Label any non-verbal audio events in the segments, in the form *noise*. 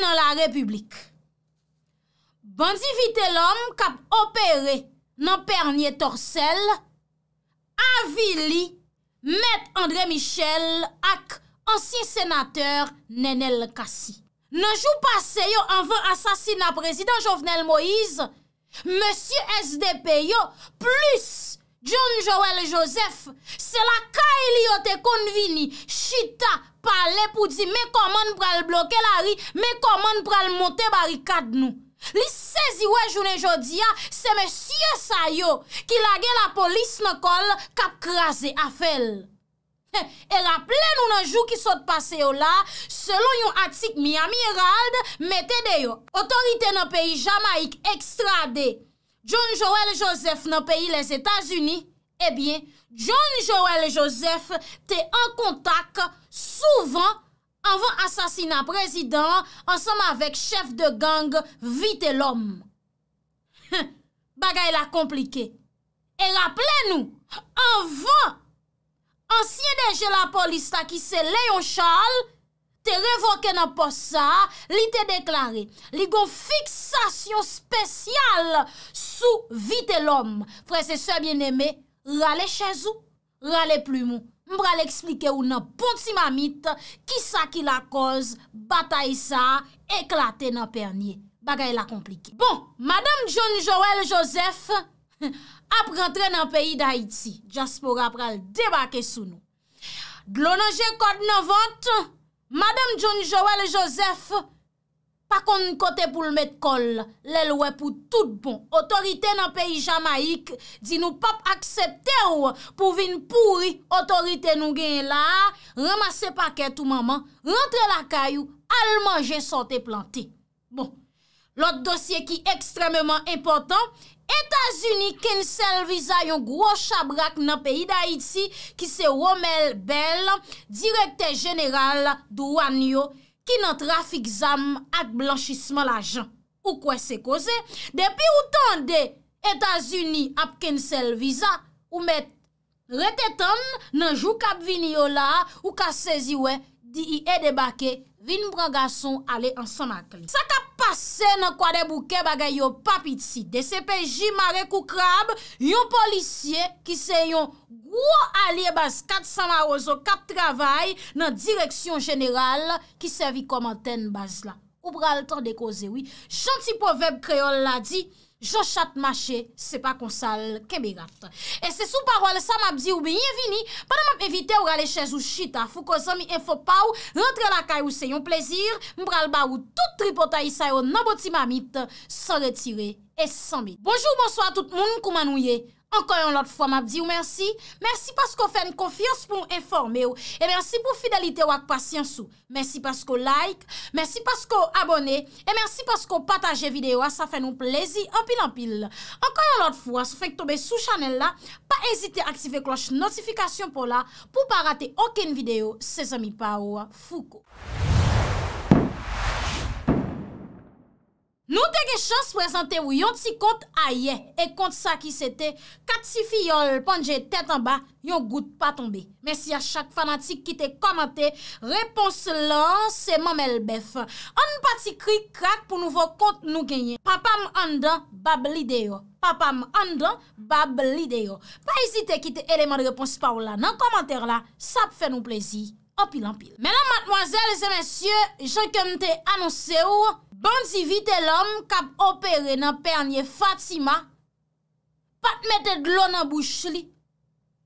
nan la republik. Bandi Vitellon kap opere nan pernye torsel avili Met Andre Michel ak ansi senateur Nenel Kassi. Nanjou pase yo anve asasina prezident Jovenel Moïse Monsie SDP yo plus John Joel Joseph se la ka eliyote konvini chita Monsie pale pou di me komon pral bloke la ri, me komon pral mote barikad nou. Li sezi we jounen jodia, se me sye sa yo, ki lage la polis nko l kap krasi afel. E la plen ou nan jou ki sot pase yo la, selon yon atik Miami Herald, me tede yo, otorite nan peyi Jamaik ekstrade, John Joel Joseph nan peyi les Etats-Unis, e eh bien, John Joel Joseph te an kontak souvan anvan asasina prezident ansanman avèk chef de gang Vitellom. Bagay la komplike. El aple nou anvan ansyen de jela polista ki se Leon Charles te revoke nan posa li te deklare. Li gon fiksasyon spesyal sou Vitellom. Frè se se bien eme. Rale chez ou, rale plume ou, mbra le eksplike ou nan ponte si ma mit, ki sa ki la koz, batay sa, eklate nan pernye, bagay la komplike. Bon, madame John Joël Joseph *laughs* ap rentre nan peyi da Haiti, jaspo rap ral debake sou nou. Glonanje kod nan vant, madame John Joël Joseph, akon nou kote pou l met kol, lèl wè pou tout bon. Otorite nan peyi Jamaik, di nou pap aksepte ou, pou vin pouri, otorite nou gen la, ramase paket ou maman, rentre la kayou, al manje sante plante. Bon, lot dosye ki ekstrememan important, Etasuni kensel viza yon gwo chabrak nan peyi da iti, ki se Womel Bell, direkte general do Wanyo, ki nan trafik zam ak blanchisman la jan. Ou kwen se koze, depi ou tan de Etats-Unis apken sel viza, ou met rete tan nan jou kap vini yo la, ou ka sezi wey, di yi edebake vin brangason ale ansan akli. Sa ka pase nan kwa de bouke bagay yo papit si, de sepe jimare kou krab, yon polisye ki se yon gwo alie bas kat san a ozo, kat travay nan direksyon jeneral ki servi kom anten bas la. Ou bral tan dekoze wii. Chanti poveb kreol la di, Jo chat mache, se pa konsal ke begat. E se sou parwal, sa map di ou biyevini, padan map evite ou gale chèz ou chita, fou ko zomi enfopaw, rentre la kay ou se yon plezir, mbral ba ou tout tripota isay ou naboti mamit, se retire et se ambit. Bonjour, bonsoir tout moun, koumanou ye. Ankon yon lot fwa map di ou mersi, mersi pasko fè n konfiyos pou m informe ou, e mersi pou fidelite wak pasyansou, mersi pasko like, mersi pasko abone, e mersi pasko pataje videyo, sa fè nou plezi anpil anpil. Ankon yon lot fwa, sou fèk tobe sou chanel la, pa ezite aktive kloche notifikasyon pou la, pou pa rate oken videyo, se zami pa ou, fuko. Nou teke chans prezante ou yon ti kont a ye E kont sa ki se te Kat si fiyol ponje tet an ba Yon gout pa tombe Mesi a chak fanatik ki te komante Repons la se mamel bef An pati kri krak pou nou vo kont nou genye Papam andan bab lideyo Papam andan bab lideyo Pa esite ki te eleman repons pa ou la Nan komante la sa pe fe nou plezi Opil opil Menan matmoazel se mensye Jankan te anonse ou Bon zivite lom kap opere nan pernye Fatima Pat mette glon nan bouch li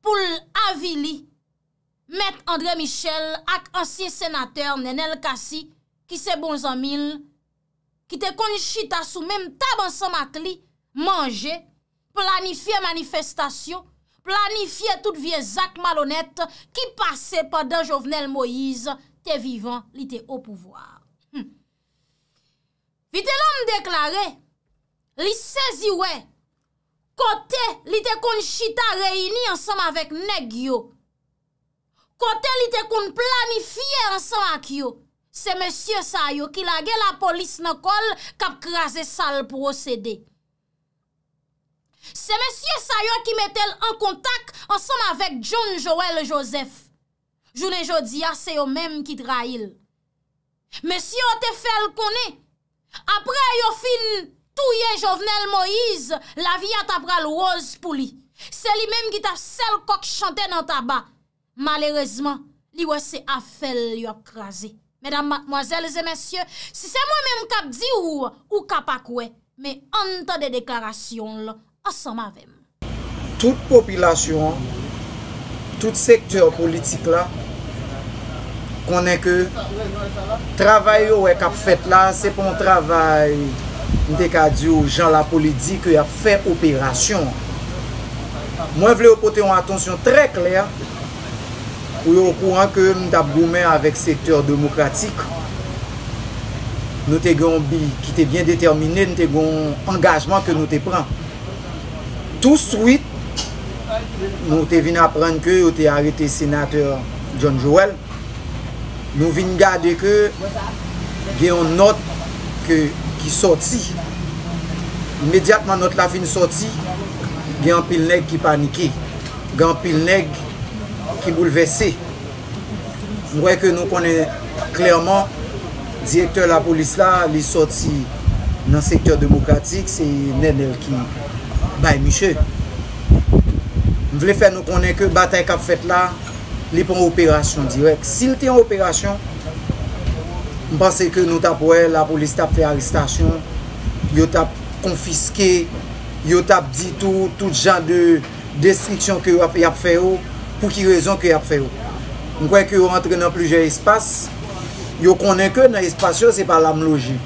Poul avi li Met Andre Michel ak ansye senater Nenel Kassi Ki se bon zan mil Ki te konjita sou menm taban san mat li Mange, planifiye manifestasyon Planifiye tout viezak malonet Ki pase pa dan jovenel Moise Te vivan li te opouvoar Fite lan m deklare, li seziwe, kote li te kon chita reini ansam avèk neg yo. Kote li te kon planifiye ansam ak yo. Se msye sayo ki lage la polis nan kol kap krasè sal prosede. Se msye sayo ki metel an kontak ansam avèk John Joel Joseph. Jounen jodia ah, se yo menm ki trail. Msye o te fel konè. Apre yo fin touye jovenel Moise La vi atap pral roz pou li Se li menm gita sel kok chante nan tabak Malerezman li wese a fel yo kraze Medan madmoazelze mensyo Si se menm kap di ou kap akwe Me anta de deklarasyon lo Asan mavem Tout popilasyon Tout sektor politik la konen ke travay yo e kap fet la, se pon travay, nou te kad yo jan la politik, yo ap fe operasyon. Mwen vle yo pote yon atonsyon tre kler ou yo kouran ke yon tap goumen avek sektor demokratik nou te goun bi, ki te bien determine, nou te goun engajman ke nou te pran. Tou souit nou te vin ap pran ke yo te harite senateur John Joel Nou vin gade ke ge yon not ke ki soti. Imediatman not la vin soti, ge yon pil neg ki panike. Ge yon pil neg ki boulevesse. Mwen konen klerman, direktor la polis la li soti nan sektor demokratik, se nen el ki bay miche. Mwen vle fè nou konen ke batay kap fet la, Li pou an operasyon direk. Si li te an operasyon, mpase ke nou tap wè, la polis tap fè aristasyon, yo tap konfiske, yo tap ditou, tout jan de destriksyon ki yo ap fè yo, pou ki rezon ki yo ap fè yo. Mwen kwen ki yo rentre nan pluje espasyon, yo konen ke nan espasyon, se pa lam loji.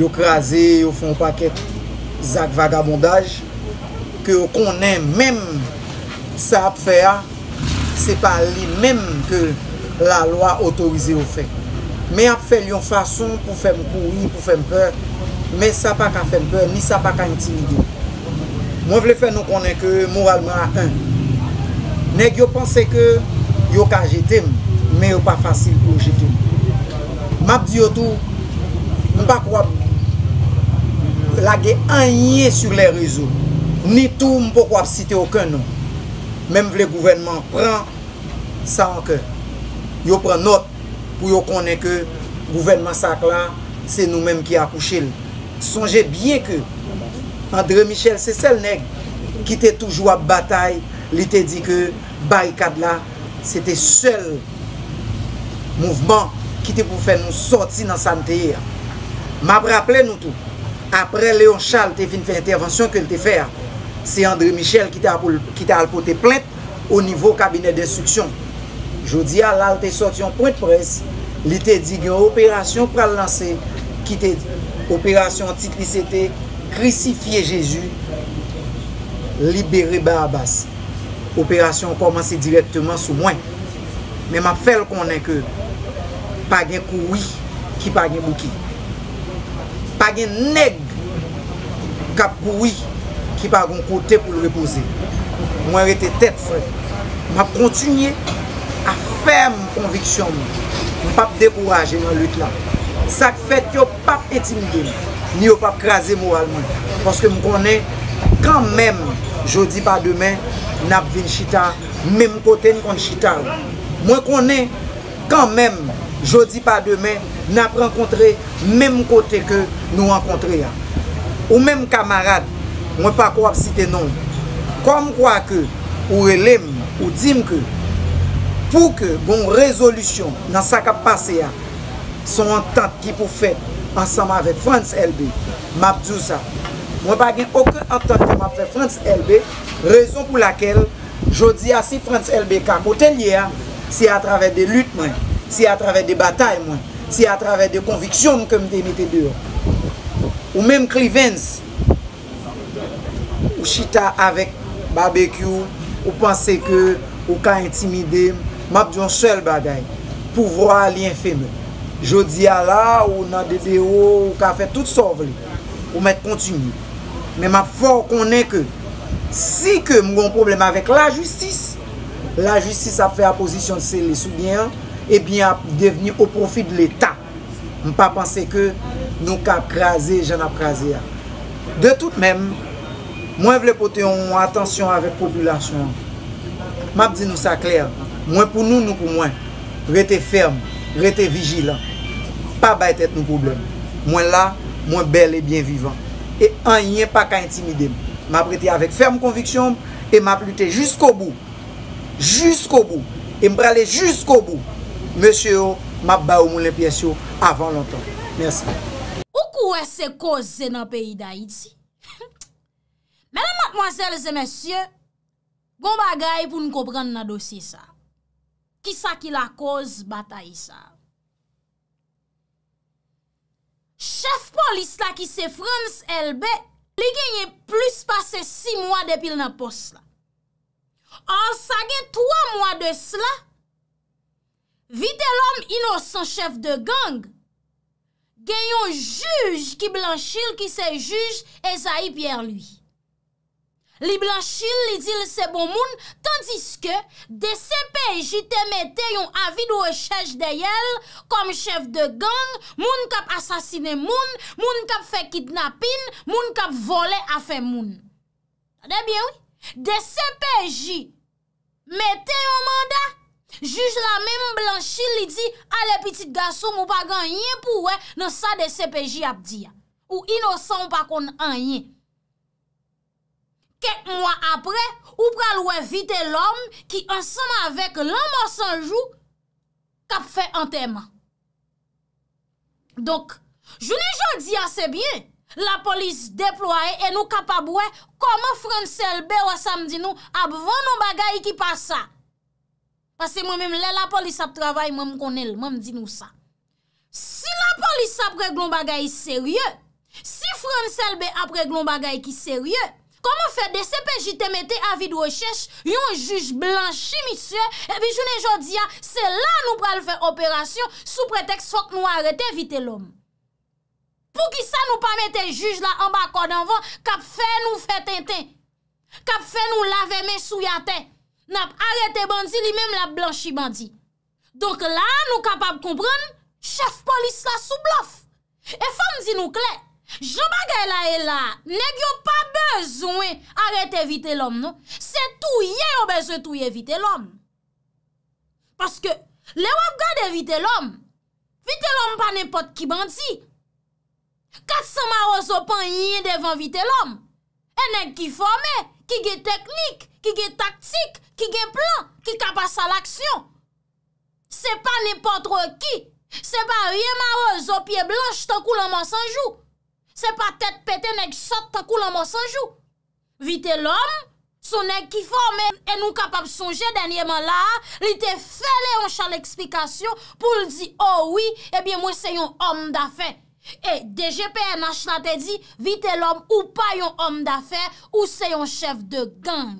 Yo krasè, yo fon pakèt zak vagabondaj, yo konen mèm sa ap fè ya, pa li menm ke la lwa otorize ou fe. Me ap fel yon fason pou fe mkou pou fe mpeur, me sa pa ka fe mpeur, ni sa pa ka niti vide. Mwen vle fe nou konen ke moralman aten. Nèk yo pense ke yo ka jitem, me yo pa fasil pou jitem. Map diyo tou, mba kwa lage anye sur le rezo. Ni tou mpo kwa site okon nou. Menm vle gouvenman pran San ke yo pren not pou yo konen ke Gouvenman sak lan, se nou menm ki akouchil Sonje bie ke André Michel se sel neg Ki te toujou ap batay, li te di ke Bay Kadla, se te sel mouvment Ki te pou fe nou soti nan san teyir Mabraple nou tou Apre Leon Charles te fin fe intervensyon ke l te fer Se André Michel ki te alpote plet Ou nivou kabinet de instruksyon Jodi a lal te sortyon pre de pres, li te digyo operasyon pral lanse, ki te operasyon titli sete, krisifiye Jezu, libere ba abas. Operasyon komanse direktman sou mwen. Men map fel konen ke, pagyen koui, ki pagyen mouki. Pagen neg, kap koui, ki pagyon kote pou l repose. Mwen rete tet fre. Map kontinye, a ferm konviksyon mwen. Mwen pap dekouraje nan lout la. Sak fet yo pap etimide mwen. Ni yo pap krasi mwen al mwen. Paske mwen konen kan men jodi pa demen nap vin chita men mkote n kon chita. Mwen konen kan men jodi pa demen nap renkontre men mkote ke nou renkontre ya. Ou men kamarade mwen pa kwa ap site non. Kwa mkwa ke ou elem ou dim ke pou ke bon rezolusyon nan sakap pase ya, son antante ki pou fè ansama avè Frans LB, mabdou sa. Mwen pa gen okè antante mabdou Frans LB, rezon pou lakel, jodi a si Frans LB kakote li ya, si a travè de lut mwen, si a travè de batay mwen, si a travè de konviksyon mwen kèmte mète dè ou. Ou mèm kli vèns, ou chita avèk barbekyou, ou panse ke ou ka intimide mwen, M ap diyon sel bagay pou vwa li enfeme. Jodi a la ou nan dede ou ka fet tout sovle ou met kontinu. Men m ap fòr konen ke si ke m wè yon probleme avèk la justis, la justis ap fè a pozisyon se li soubyen, ebyen ap deveni ou profi de l'Etat. M pa panse ke nou ka ap kreaze, jen ap kreaze a. De tout mem, m wè vle pote yon atansyon avèk populasyon. M ap di nou sa kler nan. Mwen pou nou nou pou mwen, rete ferm, rete vijilan. Pa bayt et nou problem. Mwen la, mwen bel e bien vivan. E an yon pa ka intimide mwen. Mwen ap rete avek ferm konviksyon, e mwen ap lute jusqu'o bou. Jusk'o bou. E mwen prale jusqu'o bou. Monsye yo, mwen ap ba ou mounen piensyo avan lontan. Mersi. O kou wese koze nan peyi da iti? Mwen an matmwansel se monsye, goun bagay pou nou kopran nan dosye sa. Kisa ki la koz bata yisa. Chef polis la ki se frans elbe, li genye plus pase 6 mwa depil nan pos la. An sa gen 3 mwa de sla, vite l'om inosan chef de gang, genyon juj ki blanchil ki se juj Ezaip Yerlui. Li blanchil li di li se bon moun, tandis ke de se peji te mette yon avi dwe chèj de yel, kom chèv de gang, moun kap asasine moun, moun kap fe kitnapin, moun kap vole afe moun. Adè bien, oui? De se peji, mette yon manda, juj la mè moun blanchil li di, a le piti gaso mou pa ganyen pou wè nan sa de se peji ap diya. Ou inosan mou pa kon anyen. kek mwa apre, ou pral wè vite l'om ki ansama avèk l'anmò sanjou kap fè anterman. Donk, jounè jò di asè byen, la polis deploè e nou kap ap wè koman fransèl bè ou asam di nou ap vè non bagay ki pa sa. Asè mwen mèm lè la polis ap travay mwen mkonel, mwen mdi nou sa. Si la polis ap rè glon bagay ki seryè, si fransèl bè ap rè glon bagay ki seryè, Koman fe de se pe jite mete avi dwe chèche, yon juj blanchi misye, e bi jounen jodi ya, se la nou pral fe operasyon sou preteks fok nou arete vite l'om. Pou ki sa nou pa mete juj la ambakon anvo, kap fe nou fe tenten. Kap fe nou lave men sou yaten. Nap arete bandi li mem la blanchi bandi. Donk la nou kapab kompran, chèf polis la sou blof. E fom di nou klet. Jou baga e la e la, neg yo pa bezwen arete vite lom nou. Se tou ye yo beze tou ye vite lom. Paske le wap gade vite lom. Vite lom pa nepot ki bandi. Kat sa ma o zo pan yin devan vite lom. E neg ki fome, ki ge teknik, ki ge taktik, ki ge plan, ki kapasa laksyon. Se pa nepot ro ki. Se pa rie ma o zo pie blanj to kou loman sanjou. se pa tèt pètè nèk sot takou la mò sanjou. Vite lòm, sonèk ki fòmè, en nou kapap sonjè dènyèman la, li te fèle yon chan l'eksplikasyon, pou l'di, oh oui, ebyen eh mwen se yon om da fè. E, deje pè en a chan te di, vite lòm, ou pa yon om da fè, ou se yon chèv de gang.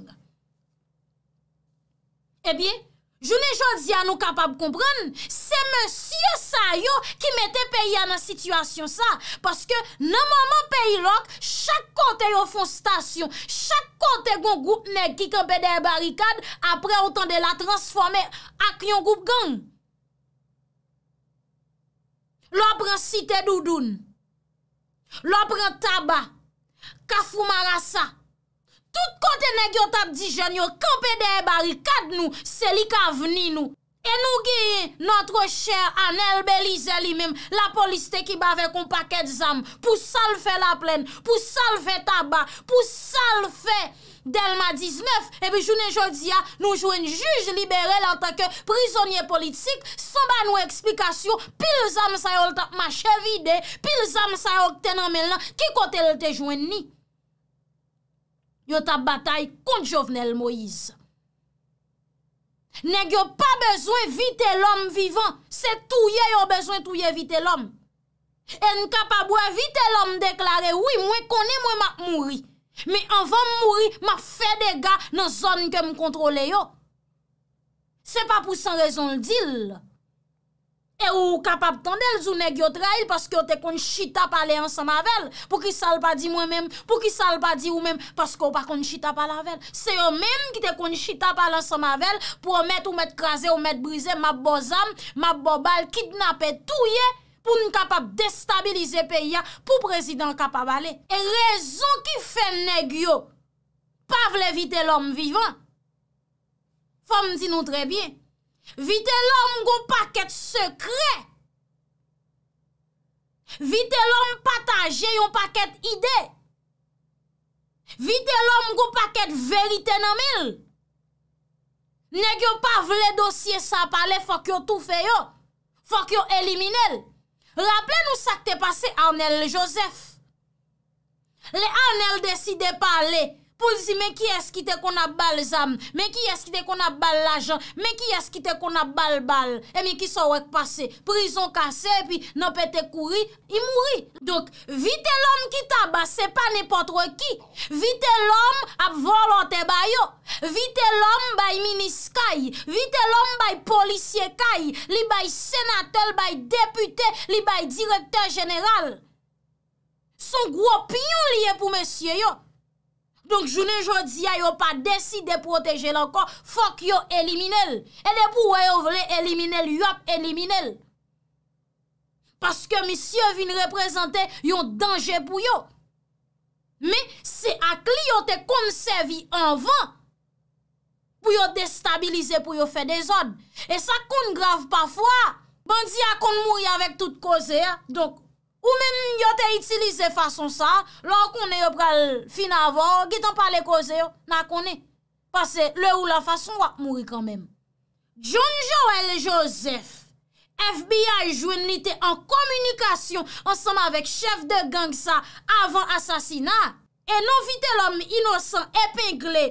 Ebyen, eh Jouni jounzi an nou kapab kompren, se monsi yo sa yo ki mette peyi an an sityasyon sa, paske nan moun moun peyi lok, chak kote yo fon stasyon, chak kote yon goup neg ki kompe de barikad apre o ton de la transforme ak yon goup gang. Lopre an site doudoun, lopre an taba, kafou marasa, Tout kote ne gyo tap dijen yo, kampede e barikad nou, se li ka veni nou. E nou geye, notre chè anel belize li mèm, la poliste ki bave kon paket zam, pou sal fe la plen, pou sal fe taba, pou sal fe. Del ma diz mef, ebe jounen jodi ya, nou jwen juj libere lantake, prizonye politik, so ba nou eksplikasyon, pil zam sa yo tap ma chevi de, pil zam sa yo tenan men lan, ki kote lte jwen ni. yo ta batay kont jovenel Moïse. Neg yo pa bezwen vite l'om vivan, se touye yo bezwen touye vite l'om. En kapabwa vite l'om deklare, oui mwen kone mwen ma mouri, me anvan mouri, ma fe dega nan zon ke m kontrole yo. Se pa pou san rezon l'dil lè. E ou kapap tan del zou negyo trail paske ou te kon chita pa le ansan mavel pou ki sal pa di mwen menm pou ki sal pa di ou menm paske ou pa kon chita pa la vel. Se yo menm ki te kon chita pa la ansan mavel pou omet ou omet kraze ou omet brize map bozam, map bobal, kidnapet touye pou nou kapap destabilize peya pou prezident kapap ale. E rezon ki fe negyo pa vle vite lom vivan fom di nou trebiye. Vi te lom gwo paket sekre. Vi te lom patanje yon paket ide. Vi te lom gwo paket verite namil. Ne gyo pa vle dosye sa pale fok yo tou fe yo. Fok yo elimine l. Raple nou sa kte pase Anel Joseph. Le Anel deside pale le. Poul zi men ki eskite kon ap bal zam, men ki eskite kon ap bal lajan, men ki eskite kon ap bal bal. E men ki sawek pase, prizon kase, pi nan pete kouri, i mouri. Dok, vite lom ki taba, se pa nepotre ki. Vite lom ap volante bayo. Vite lom bay minis kay, vite lom bay polisye kay, li bay senatel, bay depute, li bay direkter general. Son gwo piyon liye pou mesye yo. Donk jounen jodi a yo pa desi de proteje lankan, fok yo elimine l. E de pou wè yo vle elimine l, yo ap elimine l. Paske misye vin reprezentè yon denje pou yo. Me se akli yo te konsevi anvan pou yo destabilize pou yo fe dezod. E sa kon graf pafwa, bandi a kon mouri avèk tout koze a, donk. Ou mèm yote itilize fason sa, lò konè yo pral fin avò, git an palè koze yo, nan konè. Pase lè ou la fason wak mouri kanmèm. John Joel Joseph, FBI jwen nite an komunikasyon ansanm avèk chef de gang sa avan asasina, e nan vite lòm inosan epengle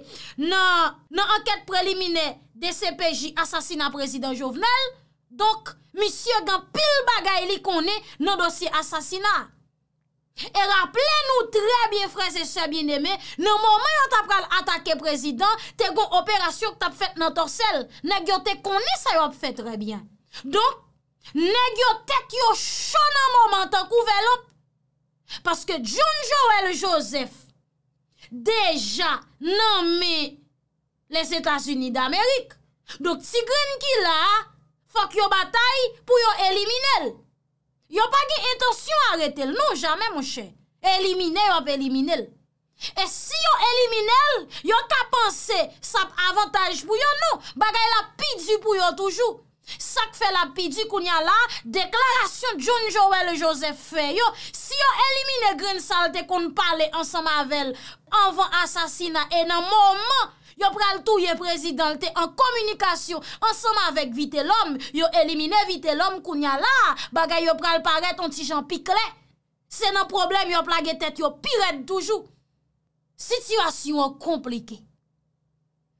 nan anket prelimine de CPJ asasina prezident jovenel, Donk, misye gen pil bagay li konen nan dosi asasina. E rappele nou trebyen frese sebyen eme, nan momen yo tap pral atake prezident, tego operasyon ki tap fet nan torsel. Negyo te konen sa yo ap fet trebyen. Donk, negyo tek yo shonan momen tan kouvelop. Paske John Joel Joseph, deja nanme les Etats-Unis d'Amerik. Donk, si gren ki la a, Fok yo batay pou yo elimine el. Yo pa gen intonsyon arete el. Nou jame monshe. Elimine yo ap elimine el. E si yo elimine el, yo ta panse sap avantaj pou yo nou. Bagay la pidu pou yo toujou. Sak fe la pidu koun ya la deklarasyon John Joel Joseph Fayot. Si yo elimine Grenzalte koun pale ansamavel anvan asasina enan mouman. Yo pral tou ye prezident, te en komunikasyon. Anseman vek vite l'om, yo elimine vite l'om kounya la. Bagay yo pral paret an ti jan pikle. Se nan problem, yo plage tet yo piret toujou. Sityasyon konplike.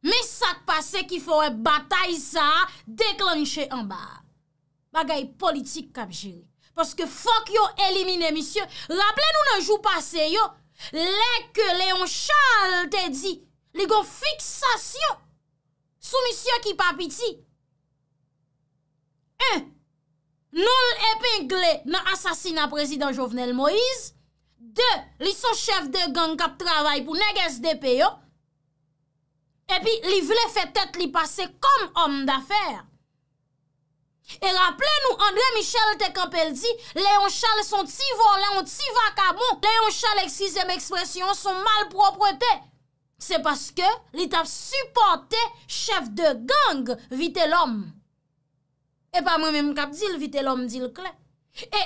Me sak pase ki fowe batay sa, deklanche an ba. Bagay politik kap jiri. Paske fok yo elimine misye. Rable nou nan jou pase yo. Lè ke Léon Charles te di. li gon fiksasyon soumisyon ki papiti. Un, e, nol epengle nan asasina prezident Jovenel Moïse. De, li son chef de gang kap travay pou neges de peyo. E pi, li vle fè tèt li pase kom om da fèr. E rapple nou André Michel Tekampel di, le yon chal son tivon, le yon tivakamon, le yon chal eksizem ekspresyon son malpropretè. Se paske li tap suporte chef de gang vite l'om. E pa mwen mèm kap di l'vite l'om di l'klè. E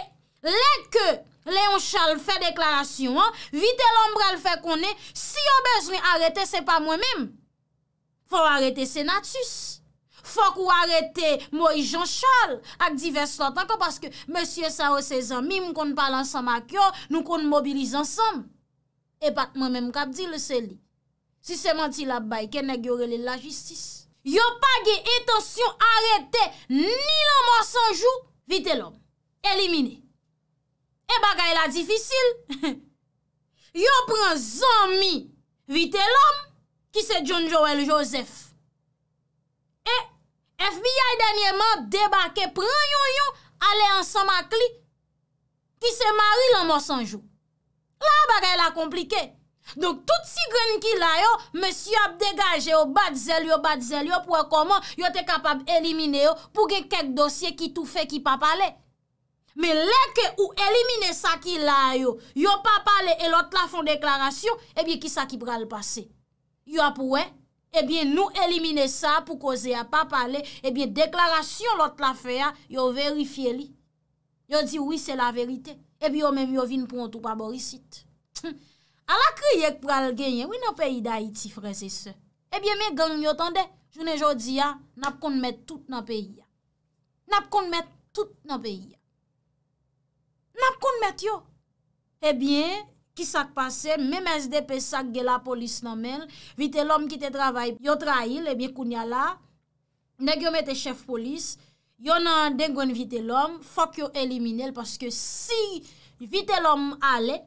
lè ke Léon Charles fè deklarasyon an, vite l'om brè l'fè konè, si yo bezne arrete, se pa mwen mèm. Fòk ou arrete Senatus, fòk ou arrete Moïse Jean Charles, ak divers lot anke, paske Monsie Sao se zanmim, kon pal ansam ak yo, nou kon mobilize ansam. E pat mwen mèm kap di lè se li. Si se manti la bay, ken e gyori le la jistis. Yo page etansyon arete ni la monsanjou, vite lom, elimine. E bagay la difisil. *laughs* Yo pren zanmi, vite lom, ki se John Joel Joseph. E FBI denye man debake, pren yon yon, ale ansan makli, ki se mari la monsanjou. La bagay la komplike. Donk tout si gren ki la yo, mè si yo ap degaje yo, bat zèl yo, bat zèl yo, pouè koman yo te kapab elimine yo, pou gen kek dosye ki tou fè ki pa pale. Mè lè ke ou elimine sa ki la yo, yo pa pale, e lot la fon deklarasyon, e eh bie ki sa ki pral pase. Yo ap ouè, e eh bie nou elimine sa, pou koze ya pa pale, e eh bie deklarasyon lot la fè ya, yo verifiye li. Yo di wè se la verite, e bie yo mèm yo vin pou an tou pa borisit. alakri yek pral genye, wè nan peyi da iti frese se. Ebyen, eh mè gang yotande, jounen jodi ya, nap kon met tout nan peyi ya. Nap kon met tout nan peyi ya. Nap kon met yo. Ebyen, eh ki sak pase, mè mè sde pe sak ge la polis nan men, vite lom ki te travay, yo trail, ebyen eh koun ya la, nek yo met e chef polis, yo nan den gwen vite lom, fok yo elimine l, paske si vite lom ale,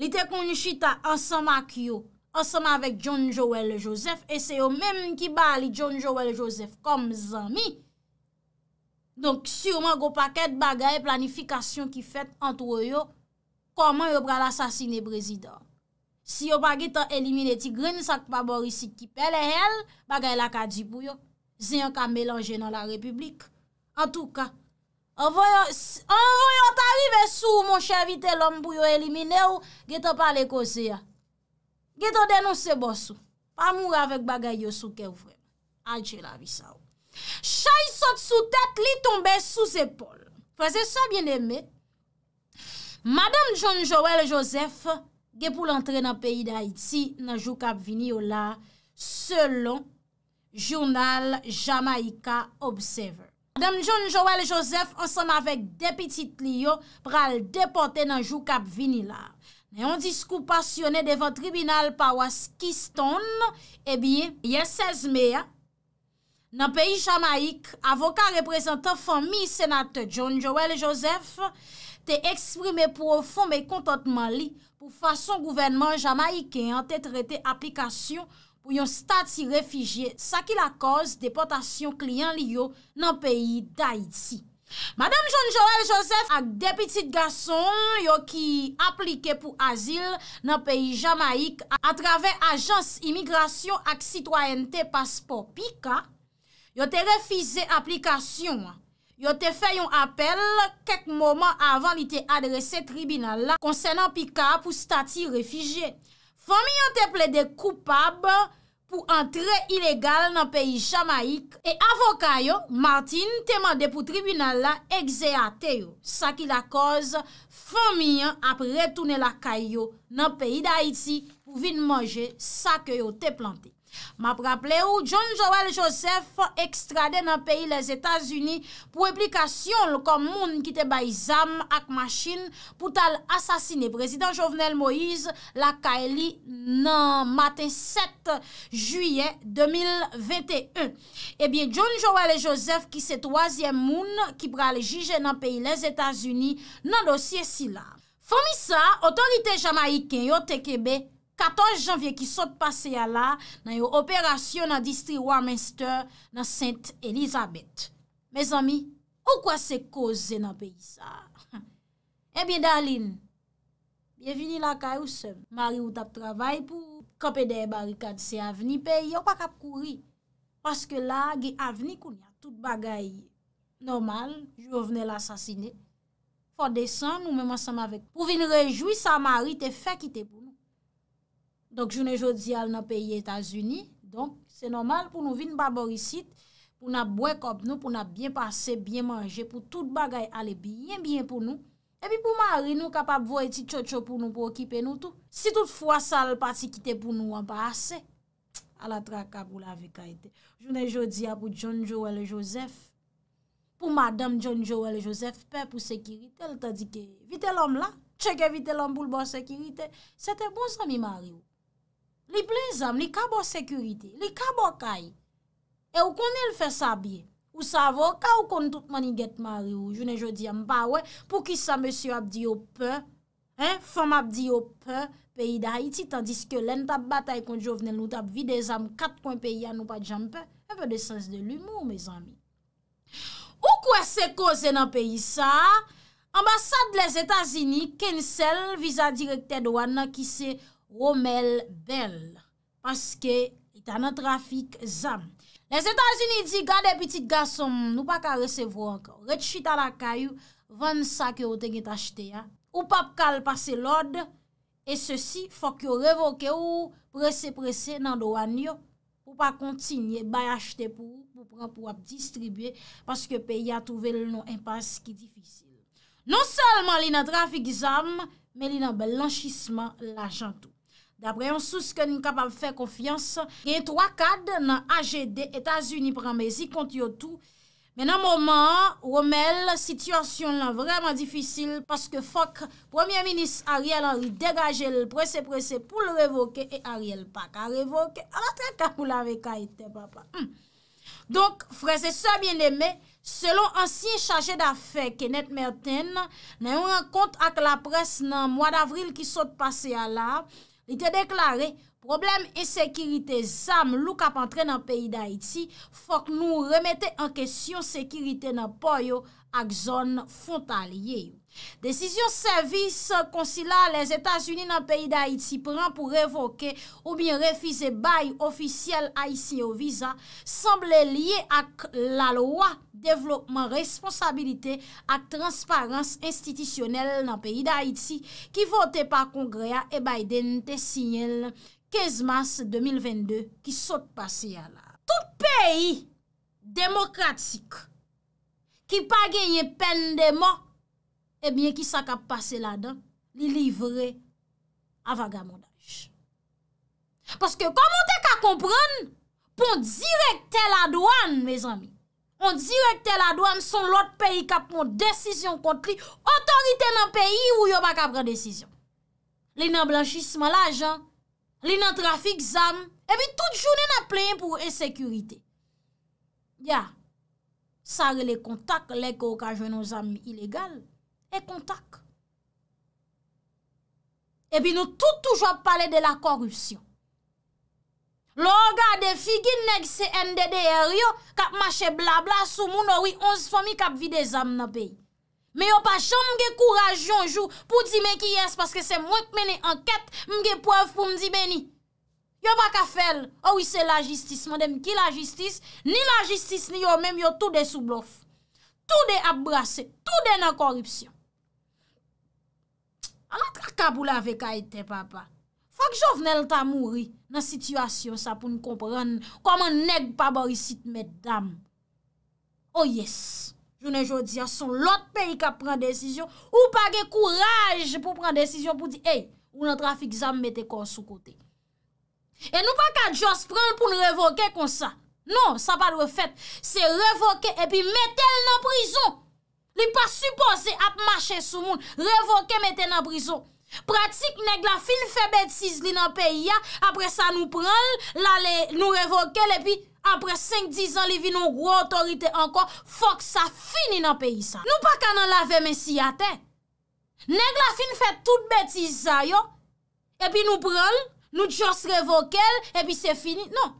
Li te konjishita ansama kyo, ansama vek John Joel Joseph, e se yo menm ki ba li John Joel Joseph kom zanmi, donk si yo man go paket bagay planifikasyon ki fet antro yo, koman yo bra l'assasine prezident. Si yo bagay tan elimine Tigrin sak pa borisi ki pele hel, bagay la ka djibou yo, zen yo ka melanje nan la republik. An tou ka. Avoyant avive sou moun chavite lom pou yo elimine ou, ge to pale koze ya. Ge to denonse bo sou. Pamou avèk bagay yo sou ke ou vwè. Alche la vi sa ou. Chay sot sou tèt li tombe sou zepol. Prese sa bien eme. Madame John Joël Joseph, ge pou lantre nan peyi da Haiti, nan jou kap vini yo la, selon jounal Jamaika Observer. Adam John Joël Joseph ansan avèk depitit li yo pral depote nan jou kap vinila. Ne yon diskou pasyonè devan tribunal Pawas Kiston, ebiye, eh ye 16 me ya, nan peyi Jamaik, avoka reprezentan fami senate John Joël Joseph, te eksprime profon me kontantman li pou fason gouvenman Jamaikè an te trete aplikasyon pou yon stati refijye sa ki la koz depotasyon kliyen li yo nan peyi Daïti. Madame John Joël Joseph ak depitit gason yo ki aplike pou azil nan peyi Jamaik a travè ajans imigrasyon ak sitwoyente paspor Pika, yo te refize aplikasyon. Yo te fe yon apel kek moman avan li te adrese tribunal la konsenant Pika pou stati refijye. Fomin yon te ple de koupab pou antre ilegal nan peyi Jamaik e avokay yo, Martin, te mande pou tribunal la egzea te yo. Sa ki la koz, fomin yon ap retoune la kay yo nan peyi da iti pou vin manje sa ke yo te plante. Ma praple ou, John Joël Joseph ekstrade nan peyi les Etats-Unis pou eplikasyon l kom moun ki te bay zam ak machin pou tal asasine. Prezident Jovenel Moïse la kaeli nan maten 7 juyen 2021. Ebyen, John Joël Joseph ki se toasyen moun ki pral jijen nan peyi les Etats-Unis nan dosye sila. Fomisa, otanite Jamaiken yo tekebe. 14 janvye ki sot pase ya la nan yo operasyon nan distri Wamenster nan Saint-Elisabeth. Mez ami, ou kwa se koze nan peyi sa? Ebyen dalin, biye vini la kayo sem. Mari ou tap travay pou kope de barikad se avni peyi ou pa kap kouri. Paske la, ge avni koun ya tout bagay normal. Jou vene la sasine. Fote desan, nou mèman sam avek. Ou vini rejoui sa mari te fe ki te pou. Donk jounen jodi al nan peyi Etasuni, donk se normal pou nou vin babor isit, pou nan bwekop nou, pou nan bien pase, bien manje, pou tout bagay ale bien, bien pou nou. E pi pou mari nou kapap vo eti tcho tcho pou nou, pou okipe nou tou. Si tout fwa sa al pati kite pou nou an pa ase, al atrakak ou la veka ete. Jounen jodi al pou John Joel Joseph, pou madam John Joel Joseph, pe pou sekirite, el ta dike, vite lom la, cheke vite lom pou lbo sekirite. Sete bon sa mi mari ou. Li plez am, li ka bo sekurite, li ka bo kaye. E ou konel fe sabye? Ou savo, ka ou kon tout mani getmari ou jounen jodi am pa we? Pou ki sa monsi yo ap di yo pe? Hein? Fom ap di yo pe peyi da Haiti tandis ke len tap batay kon jo vnen nou tap videz am kat kon peyi an ou pa di jan pe? Epe de sens de l'humour, me zami. Ou kwe se koze nan peyi sa? Ambasade les Etats-Unis kensel viza direkte de wana ki se... Womel bel, paske ita nan trafik zam. Les Etats-Unis di gade pitit gasom, nou pa ka resevou anka. Retchi ta la kayou, van sak yo tenget achete ya. Ou pap kal pase lode, e se si fok yo revoke ou prese prese nan do an yo. Ou pa kontinye bay achete pou ou, pou pran pou ap distribye. Paske peyi a touvel nou impas ki difise. Non salman li nan trafik zam, men li nan bel lanchisman la jantou. Dapre yon sous ke nin kapab fè konfians, gen yon 3 kad nan AGD Etats-Unis pranmezi konti yo tou. Men nan mouman, romelle, situasyon lan vreman difisil, paske fok Premier Minis Ariel Henry degaje l presè-presè pou l revoke, e Ariel pak a revoke, anatèk a mou lave kaitè, papa. Hmm. Donk, frese sa bien deme, selon ansi en chage da fè Kenneth Merton, nan yon kont ak la pres nan mwa davril ki sot pase ala, Li te deklare, problem e sekirite zam lou kap antre nan peyi da iti fok nou remete an kesyon sekirite nan poyo ak zon fontal yeyou. Desisyon servis konsila les Etats-Unis nan peyi d'Haïti pran pou revoke ou bien refize bayi ofisyel Aïtseyo visa semble liye ak la loa devlopman responsabilite ak transparans institisyonel nan peyi d'Haïti ki vote pa kongrea e bayden te sinyel 15 mars 2022 ki sote pase ya la. Tout peyi demokratik ki pa genye pen de mo, Ebyen eh ki sa ka pase la dan, li livre avagamondaj. Paske komon te ka kompran, pon direkte la doan, me zami. Pon direkte la doan, son lot peyi ka pon desisyon kont li, otorite nan peyi ou yo ba ka pran desisyon. Li nan blanchisme la jan, li nan trafik zan, ebyen eh tout jounen ap plen pou esekurite. Ya, sa re le kontak le ko ka jwen nou zan mi ilegal, e kontak. Ebi nou toutoujwa pale de la korupsyon. Lo ga defi gin neg se ende de er yo, kap mache bla bla sou moun, owi 11 fami kap vide zam nan peyi. Me yo pa chan mge kouraj yon jou, pou di men ki yes, paske se mwen mene anket, mge pov pou mdi beni. Yo baka fel, owi se la jistis, mandem ki la jistis, ni la jistis ni yo men, yo tou de sou blof. Tou de abbrase, tou de nan korupsyon. An an trakabou la vek a ite papa. Fak jo vnen lta mouri nan situasyon sa pou n kompran koman neg pa borisit medam. O oh yes, jounen joun di ason lout peri ka pran desisyon ou pake kouraj pou pran desisyon pou di ey, ou nan trafik zanm mette kon sou kote. E nou pa kat jous pran pou n revoke konsa. Non, sa pa dwe fet, se revoke epi mette l nan prizon. Li pa suppose ap mache sou moun, revoke mette nan prizon. Pratik neg la fin fe betiz li nan peyi ya, apre sa nou pral, la le nou revoke, le pi apre 5-10 an li vi nou gwo otorite anko, fok sa fini nan peyi sa. Nou pa ka nan lave men si ate, neg la fin fe tout betiz a yo, e pi nou pral, nou jos revoke, e pi se fini, non.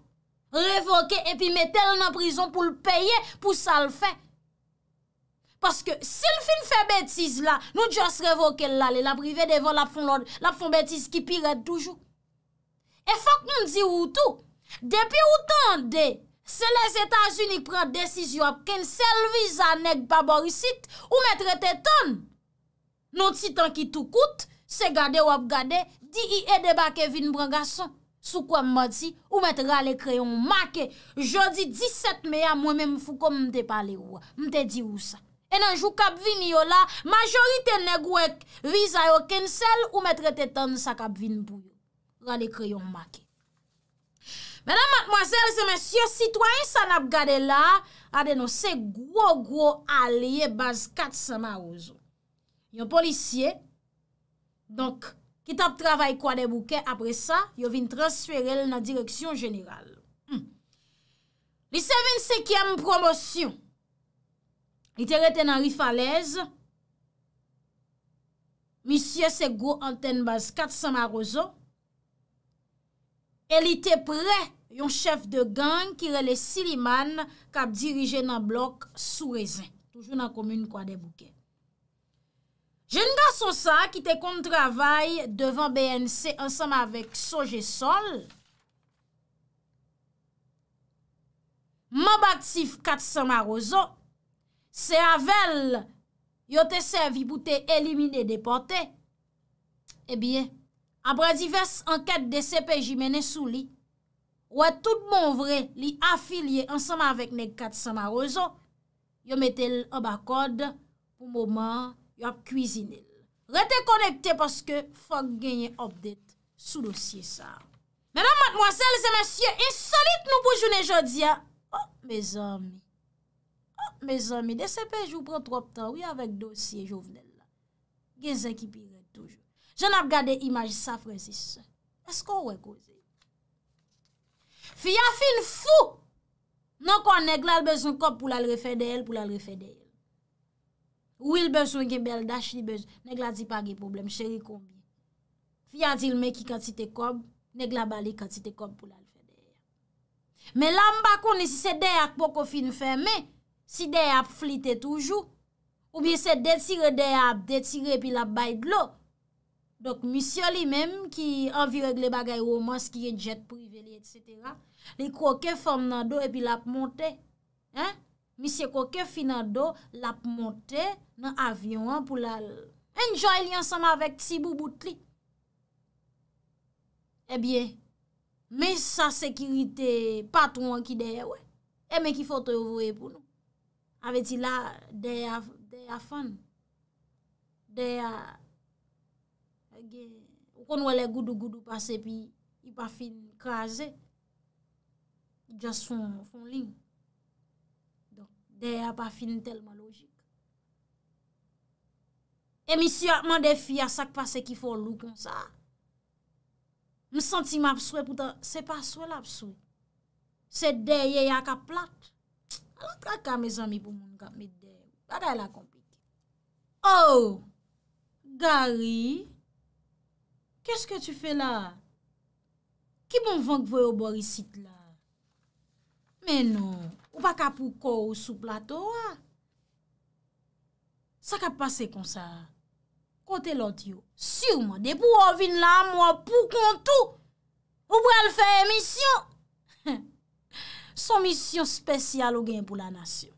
Revoke e pi mette la nan prizon pou l'peye, pou sa l'fey. Paske, se l fin fè bètiz la, nou jòs revoke l lale, la prive devon la pfon bètiz ki piret toujou. E fòk nou di woutou, depi woutan de, se les Etats-Unis pren decisyon apken selvisa neg baborisit, ou mè trete ton, nou titan ki tout koute, se gade wop gade, di i e debake vin brangason, sou kwa mè di, ou mè tre ale kreyon make, jò di diset me ya mwen mè mfou kom mte pale wwa, mte di wousa. E nanjou kapvin yo la, majorite negwek viza yo kensel ou metre tetan sa kapvin pou yo. Rade kreyon make. Mèdam matmoazèl, se mèsyè, sitwany sa nap gade la, ade nou se gwo gwo alye baz kat sa marouzo. Yo polisye, donk, kit ap travay kwa de bouke, apre sa, yo vin transfere nan direksyon jeniral. Hmm. Li se vin sekèm promosyon, li te reten nan Rifalez, misye se go anten baz kat Samarozo, el li te pre yon chef de gang ki rele Siliman kap dirije nan blok Sourezen. Toujou nan komoun kwa debouke. Jen ga sou sa ki te kont travay devan BNC ansanm avek Soge Sol, mab aktif kat Samarozo, Se avel yo te servi pou te elimine depote, e eh bie, apre divers anket de sepe jimene sou li, wè tout moun vre li afilye ansama avèk neg kat sana rezo, yo metel obakod pou mouman yo ap kuisine. Rete konekte paske fok genye obdet sou dosye sa. Mèdam matmwasele se mèsyè insolite nou pou jounen jodia. Oh, mèzomi. Me zan mi de sepej ou pran trop tan ou ya vek dosye jovenel la. Gen zan ki pirel toujou. Je nan gade imaj safre zis. Esko ouwe kouze? Fi ya fin fou! Non kon neg lal bezoun kop pou lal refede el pou lal refede el. Ou il bezoun gen bel dash li bezoun. Neg lal di pa ge problem. Sheri koumi. Fi ya dil me ki kantite kop. Neg lal bali kantite kop pou lal refede el. Me lamba kon nisi se deyak pou kon fin feme. Me! Si dey ap flite toujou, pou bi se detire dey ap, detire epi la bay glou. Dok misyo li menm ki anvi regle bagay woman, skire jet priveli, etc. Li kouke fom nan do epi la ap monte. Misye kouke fi nan do la ap monte nan avyon pou la. Enjou li ansama vek tsi bou bout li. Ebyen, eh men sa sekirite patou anki dey we. Eh, Emen ki fote ouvre pou nou. aveti la dey a fan. Dey a ou kon wale goudou-goudou pase pi pa fin kaze. Just fon lin. Dey a pa fin telman logik. Emi sya man defi a sak pase ki fon lou kon sa. Mi santi ma ap sou e poutan se pa sou el ap sou. Se dey yey a ka plat. A la tra ka me zami pou moun gap me den. Gata la kompite. Oh! Bon non, ou, gari, kè s ke tu fè la? Ki pou m vank vwe ou borisit la? Men nou, ou pa ka pou kou ou sou plato, a? Ah? Sa ka pase kon sa? Kote lot yo, siwman, de pou ou vin la, mwen pou kon tou, ou pou al fè emisyon. son mission spéciale au gain pour la nation.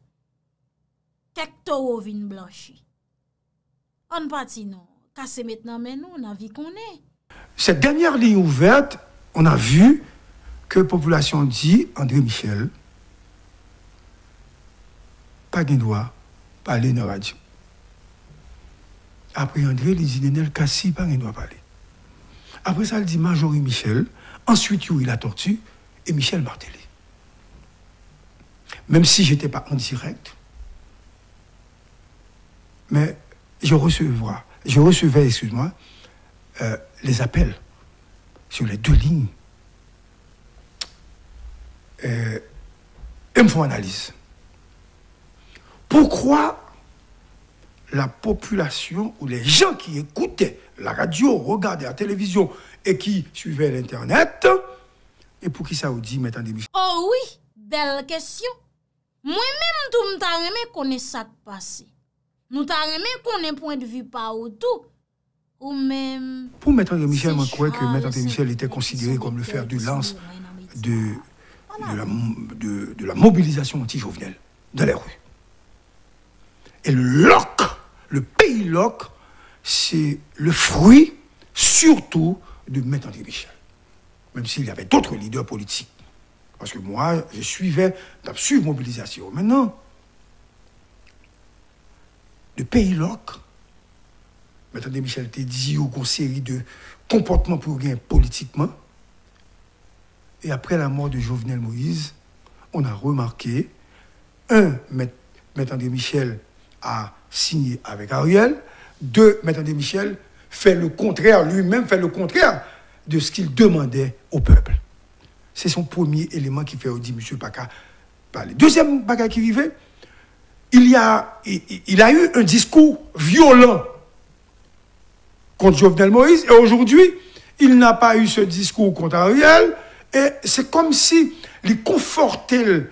Kek toro vin blanchi. On parti non, Cassez maintenant mais nous on a vu qu'on est. Cette dernière ligne ouverte, on a vu que la population dit André Michel pas de droit parler dans radio. Après André, il dit Nenel Kassi, pas de parler. Après ça, il dit Majorie Michel, ensuite il a tortue et Michel Martelly même si je n'étais pas en direct, mais je recevais. je recevais, excuse-moi, euh, les appels sur les deux lignes. Et, euh, me font analyse. Pourquoi la population ou les gens qui écoutaient la radio, regardaient la télévision et qui suivaient l'Internet, et pour qui ça vous dit, maintenant... Oh oui, belle question. Moi-même, je mta reme ça qui passé. Nous ta qu'on konen point de vue partout ou tout Ou même. Pour André Michel, je croyais que M. André Michel était considéré comme le fer du lance de, de, la, mobilisation anti-jovenel dans les rues. Et le loc, le pays loc, c'est le fruit surtout de M. André Michel. Même s'il y avait d'autres leaders politiques parce que moi, je suivais, d'absurde mobilisation. Maintenant, le pays loc, André Michel était dit au série de comportements pour gagner politiquement. Et après la mort de Jovenel Moïse, on a remarqué, un, M. André Michel a signé avec Ariel. Deux, M. André Michel fait le contraire, lui-même fait le contraire de ce qu'il demandait au peuple. C'est son premier élément qui fait dire Monsieur Paca parler. Deuxième bagaille qui vivait, il y a, il, a eu un discours violent contre Jovenel Moïse et aujourd'hui, il n'a pas eu ce discours contre Ariel et c'est comme si il confortait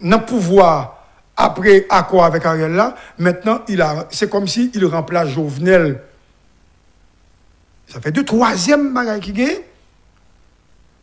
dans le pouvoir après accord avec Ariel là, maintenant il a, c'est comme si il remplace Jovenel. Ça fait deux troisième bagaille qui gagnent.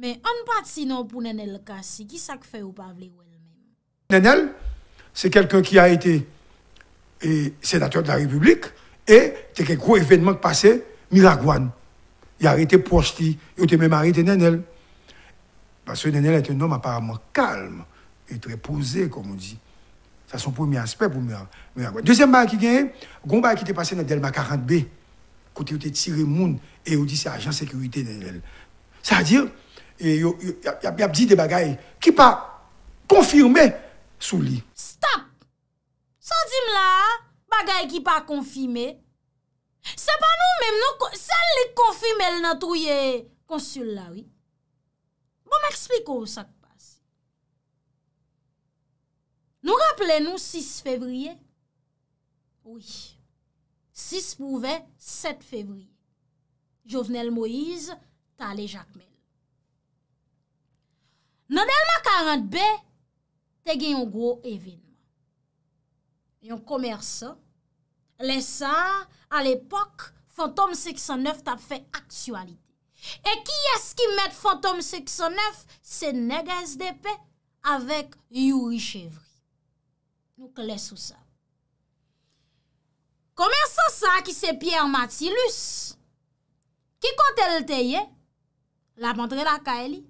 Mais on on part sinon pour Nenel Kassi, ki qui fait ou pas vle ou Nenel, c'est quelqu'un qui a été sénateur de la République et c'est e te événement qui passé, Miragouane. Il a été Posti, Il a été même de Nenel. Parce que Nenel est un homme apparemment calme et très posé, comme on dit. Ça, c'est son premier aspect pour Miragouane. Deuxième bail qui gagne, Gomba qui était passé dans Delma 40B, côté où tu tiré monde et où dit c'est agent sécurité Nenel. cest à dire, E yo yap di de bagay ki pa konfirmè sou li. Stop! San di m la bagay ki pa konfirmè? Se pa nou menm nou konfirmè l nan touye konsul la wè? Mou m ekspliko sa k pas. Nou rappele nou 6 fevriye? Ou yi. 6 pouve 7 fevriye. Jovenel Moïse ta ale jatmen. Nan elman karantbe, te gen yon gro evinman. Yon komersan, lesan, al epok, fantom 609 tap fe aktualite. E ki es ki met fantom 609, se nega SDP, avek Yuri Chevri. Nou klesou sa. Komersan sa ki se Pierre Mathilus, ki kontel te ye, la bandre la ka elie.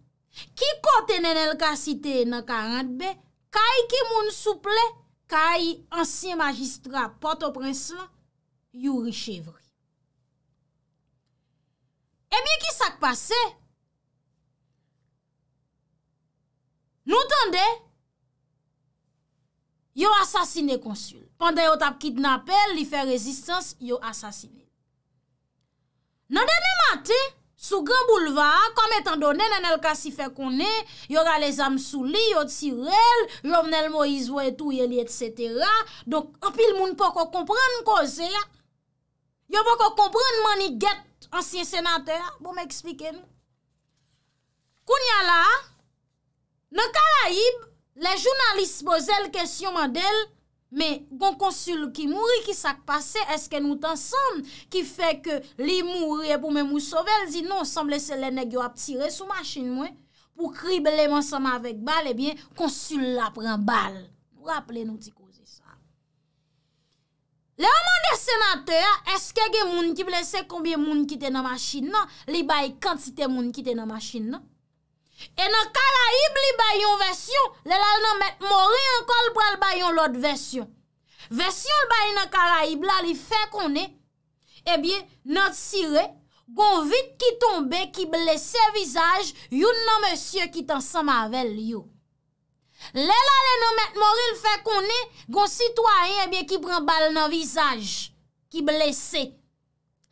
Ki kote nenel ka site nan karantbe, ka yi ki moun souple, ka yi ansyen magistra Port-au-Prince lan, yu richevri. Ebyen ki sak pase? Nou tande, yo asasine konsul. Pande yo tap kidnapel, li fe rezistans, yo asasine. Nan dene mate, Sou gran boulevard, kom etan donen en el kasi fe konen, yora les amsou li, yot si rel, l'ovnel Moïse voye tou yeli, et cetera. Donk apil moun pou konpran konze ya. Yo pou konpran mani get, ansyen senater, pou bon, m'ekspike. Koun ya la, nan karaib, le jounalist boz el kesyon man del, Men, kon konsul ki mouri, ki sak pase, eske nou tan san, ki fe ke li mouri e pou men mou sove, el di nou san blese le negyo ap tire sou machin mwen, pou kribele monsama avek bal, e bien, konsul la pren bal. Raple nou ti kouze sa. Le amande senate, eske gen moun ki blese konbien moun kite nan machin nan, li bay kantite moun kite nan machin nan. E nan karaib li bayon vesyon, lè lal nan met mori ankol pral bayon lot vesyon. Vesyon l bayon nan karaib la li fe konen, ebyen nan sire, gon vit ki tombe ki blese vizaj yon nan monsye ki tan sa mavel yo. Lè lal nan met mori l fe konen, gon sitwayen ebyen ki pran bal nan vizaj ki blese.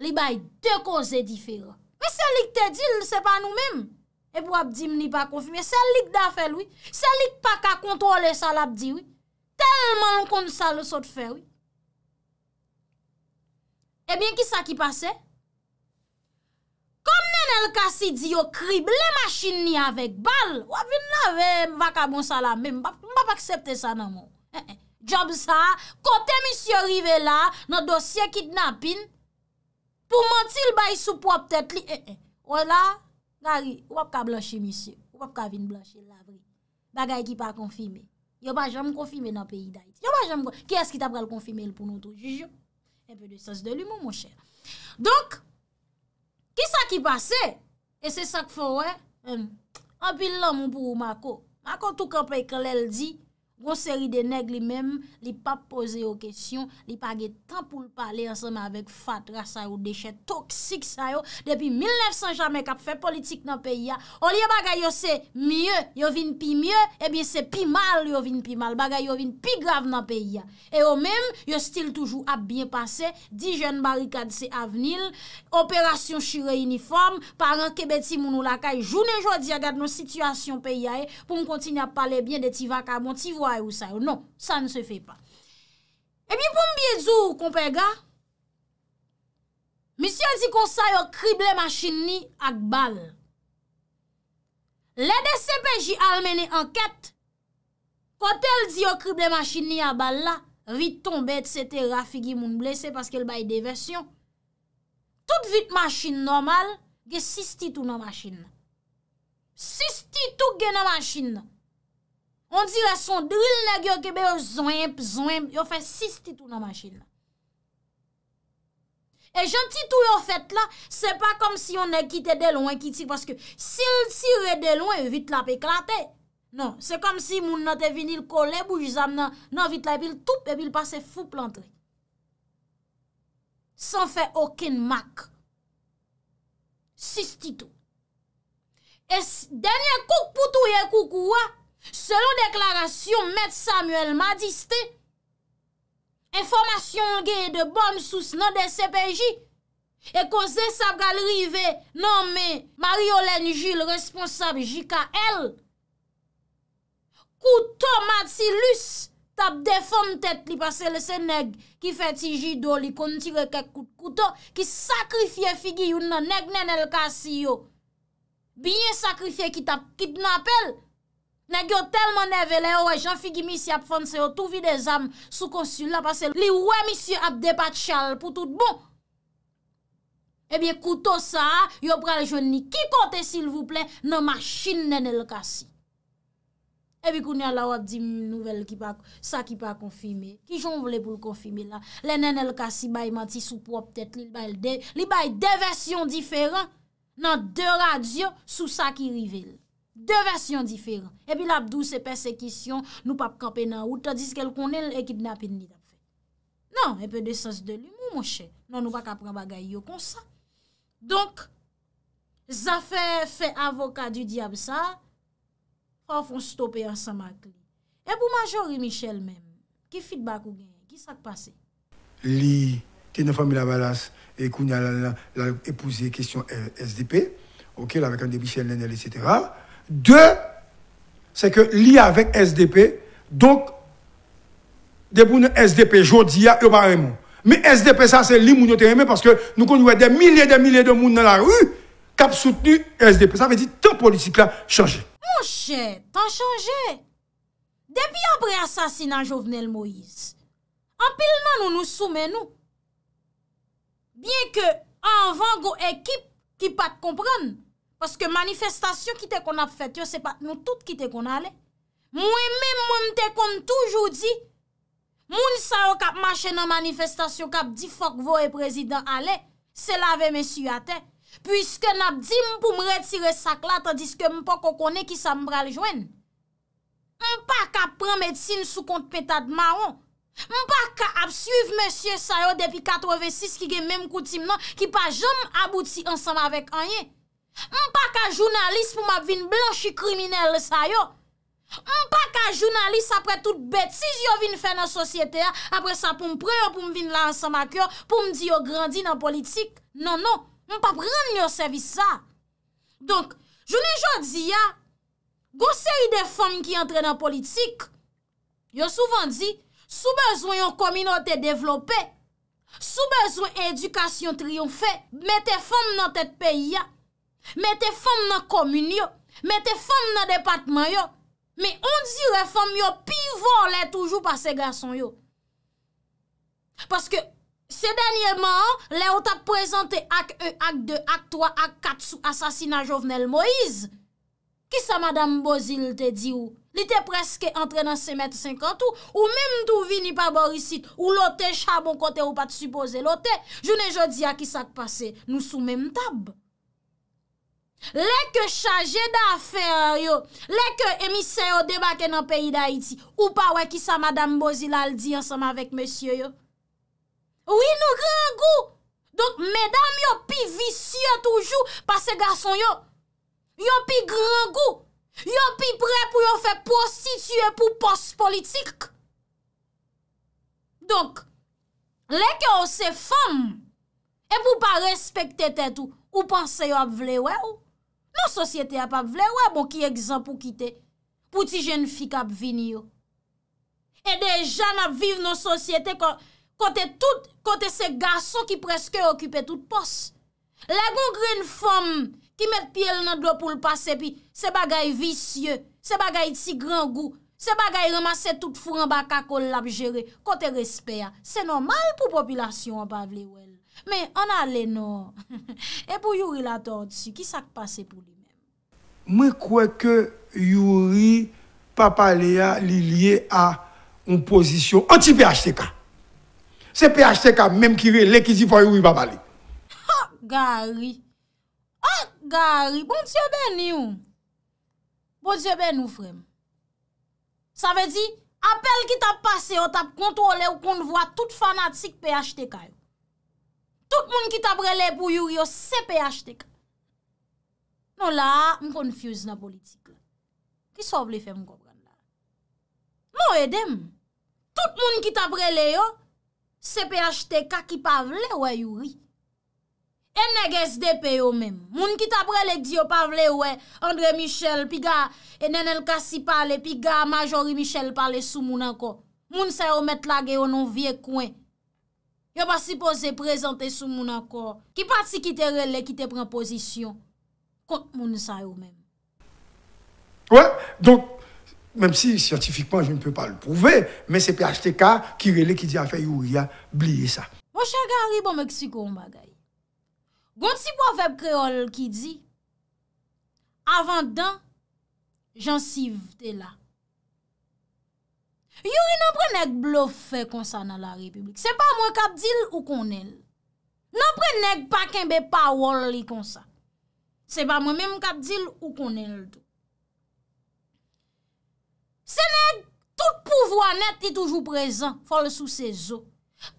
Li bay te koze difir. Mwen se li kte dil, se pa nou mèm. E pou ap di mni pa konfimi, se lik da fel ou, se lik pa ka kontrole sa la ap di ou, telman kon sa le sot fel ou. E bin ki sa ki pase? Kom nen elka si di yo krib, le masjin ni avek bal, wap vin la ve mva ka bon sa la, men mba pa aksepte sa nan moun. Eh, eh. Job sa, kote mi si orive la, nan dosye kidnapin, pou manti l bay soup wap tet li, eh, wala, Kari, wap ka blanche misi, wap ka vin blanche labri, bagay ki pa konfime, yoban jom konfime nan peyi dayi, yoban jom konfime, ki es ki ta pral konfime l pou nou tou, jijou, epe de sas de l'humou mou chè. Donk, ki sa ki pase, e se sak fò wè, apil la moun pou ou mako, mako tou kapè krelè l'di. Gon seri de neg li mem, li pa pose yo kesyon, li pa ge tan pou l'pale ansemen avèk fat, rase yo, dechet, toksik se yo, depi 1900 jamè kap fè politik nan peyi ya, olye bagay yo se, miyo, yo vin pi miyo, ebye eh se pi mal, yo vin pi mal, bagay yo vin pi grav nan peyi ya. E yo mem, yo stil toujou ap bien pase, di jen barikad se avnil, operasyon shire uniform, paran kebeti moun ou lakay, jounen jodi agad nou situasyon peyi ya e, eh. pou m kontini ap pale bien de ti vaka moun ti vo, ou sa yo. Non, sa ne se fe pa. E mi pou mbiye zou, kompe ga, misi an di konsa yo krible masin ni ak bal. Le de sepe ji al mene anket, kontel di yo krible masin ni ak bal la, viton bete sete rafi gi moun blese paske l baye devesyon. Tout vit masin normal, ge sisti tou nan masin. Sisti tou gen nan masin nan. On dire son dril neg yo kebe yo zonyeb, zonyeb, yo fè sis titou nan machin nan. E jan titou yo fèt la, se pa kom si yon ne kite de lwen kitik, paske si yon tire de lwen, vit la pe klate. Non, se kom si moun nan te vinil kole boujizan nan, nan vit la epil toup epil pase foup lantre. San fè okin mak. Sis titou. E denye kouk pou touye kouk ouwa, selon deklarasyon met Samuel Madiste, informasyon ge de bon sous nan de CPJ, e kon se sap galrive nan me Mariolène Gilles responsable GKL. Kouto Matilus tap defonm tet li pase le seneg ki feti Gido li kontire ke kouto ki sakrifye figi yon nan negnen el kasy yo. Binye sakrifye ki tap kidnapel Nè gyo telman nevelè, wè, jan figi misi ap fon se yo, touvi de zam sou konsul la pase, li wè misi ap depat chal pou tout bon. Ebyè eh koutou sa, yo pral jouni, ki kote silvouple, nan machin nenel kasi. Ebyè eh kounè la wad di nouvel ki pa, sa ki pa konfime, ki joun vle pou konfime la. Le nenel kasi bay mati sou pwop tèt, li bay de, li bay de versyon diferan nan de radyo sou sa ki rivele. De versyon diferan. E pi la ap dou se persekisyon, nou pap kapen an ou ta diz ke l konel e kidnapin li tap fe. Nan, e pe de sens de li mou mouche. Nan nou pa kapran bagay yo konsan. Donk, zafè fè avokat di di ap sa, kon fon stopè an sa makli. E pou majori Michel men, ki fit bakou gen, ki sak pase. Li, tena fòmila balas, e kounya la epouze kestyon SDP, ok, la rekande Michel nenel, etc., De, se ke li avèk SDP, donk debounen SDP jodi ya yobaremo. Mi SDP sa se li mounote reme paske nou konjouè de mile de mile de moun nan la ru kap soutenu SDP. Sa ve di tan politik la chanje. Mon chè, tan chanje. Depi apre asasina Jovenel Moïse, apil nan nou nou soumen nou. Bien ke an vango ekip ki pat kompran, Paske manifestasyon ki te kon ap fet yo, se pat nou tout ki te kon ale. Mwen men mwen te kon toujou di, mwen sa yo kap mache nan manifestasyon kap di fok vo e prezident ale, se la ve mwen suyate. Puiske nap di mwen pou mwen retire sakla, tandis ke mwen pa kokone ki sa mwen braljwen. Mwen pa kap pren medsine sou kont petad maron. Mwen pa kap ap suyve mwen siye sa yo depi 86 ki gen mwen koutim nan, ki pa jom abouti ansanm avek anye. M pa ka jounalist pou m ap vin blanchi kriminel sa yo. M pa ka jounalist apre tout betis yo vin fe nan sosyete a, apre sa pou m pre yo pou m vin lan sa ma kyo, pou m di yo grandi nan politik. Non, non, m pa prende nyo servis sa. Donk, jounen jò di ya, gò se yon de fòm ki entre nan politik, yo souvan di, sou bezon yon kominote devlopè, sou bezon edukasyon triyonfè, mette fòm nan tèt peyi ya. Mè te fèm nan komun yo, mè te fèm nan depatman yo, mè on di re fèm yo pivò lè toujou pa se gason yo. Paske se dènyè man, lè ou ta prezante ak 1, ak 2, ak 3, ak 4 sou asasina jovnel Moïse. Kisa Madame Bozil te di ou? Li te preske antre nan se mèt 50 ou mèm tou vini pa borisit ou lote chabon kote ou pat supose lote. Je ne jodi a kisa te pase nou sou mèm tab. Lè ke chanje da afer yo, lè ke emise yo debake nan peyi da iti, ou pa wè ki sa madame Bozilal di ansama wèk mèsyo yo. Ou yi nou grangou, donk medam yo pi visye toujou pa se gason yo. Yo pi grangou, yo pi pre pou yo fe prostitue pou post politik. Donk, lè ke ou se fèm, e pou pa respekte tèt ou, ou panse yo ap vle wè ou. Non sosyete ap ap vle, wè bon ki egzan pou kite. Pouti jen fika ap vin yo. E de jan ap viv non sosyete kote tout, kote se gason ki preske okupe tout pos. La gongren fom ki met piel nan do pou l'pase pi, se bagay visye, se bagay tsi gran gou, se bagay ramase tout fwen baka kol ap jere, kote respe ya. Se normal pou populasyon ap ap vle, wè. Men, an ale non. *laughs* E pou yuri la tordi si, ki sak pase pou li? Mwen kwe ke yuri papalè ya li liye a un pozisyon anti-PHTK. Se PHTK menm ki re lè ki zi fwa yuri babalè. Ha, gari. Ha, gari. Bon tsyo ben yon. Bon tsyo ben nou frem. Sa ve di, apel ki tap pase ou tap kontrole ou kontvoa tout fanatik PHTK-y. Tout moun ki tabrele pou yuri yo sepe ashtek. Non la, m konfuse nan politik la. Ki soble fe m gobran la. Mo edem. Tout moun ki tabrele yo sepe ashtek a ki pa vle we yuri. E neg SDP yo menm. Moun ki tabrele di yo pa vle we. Andre Michel, pi ga e enen el Kassi pale, pi ga Majori Michel pale sou moun anko. Moun se omet la ge yo nan vie kwen. yo pa si pose prezante sou moun akor, ki pati ki te rele, ki te pren pozisyon, kont moun sa yo men. Ouè, donk, mem si, scientifikman, jen pe pa l pouve, men se pe achete ka, ki rele ki di afe yu ya, bliye sa. Mwen chan gari bo Meksiko ou magay, goun si pou aveb kreol ki di, avan dan, jan siv de la. Yori nan pre neg blofe konsa nan la republik. Se pa mwen kap dil ou konel. Nan pre neg pa kenbe pa wol li konsa. Se pa mwen menm kap dil ou konel do. Se neg, tout pouvoan net ti toujou prezant fol sou se zo.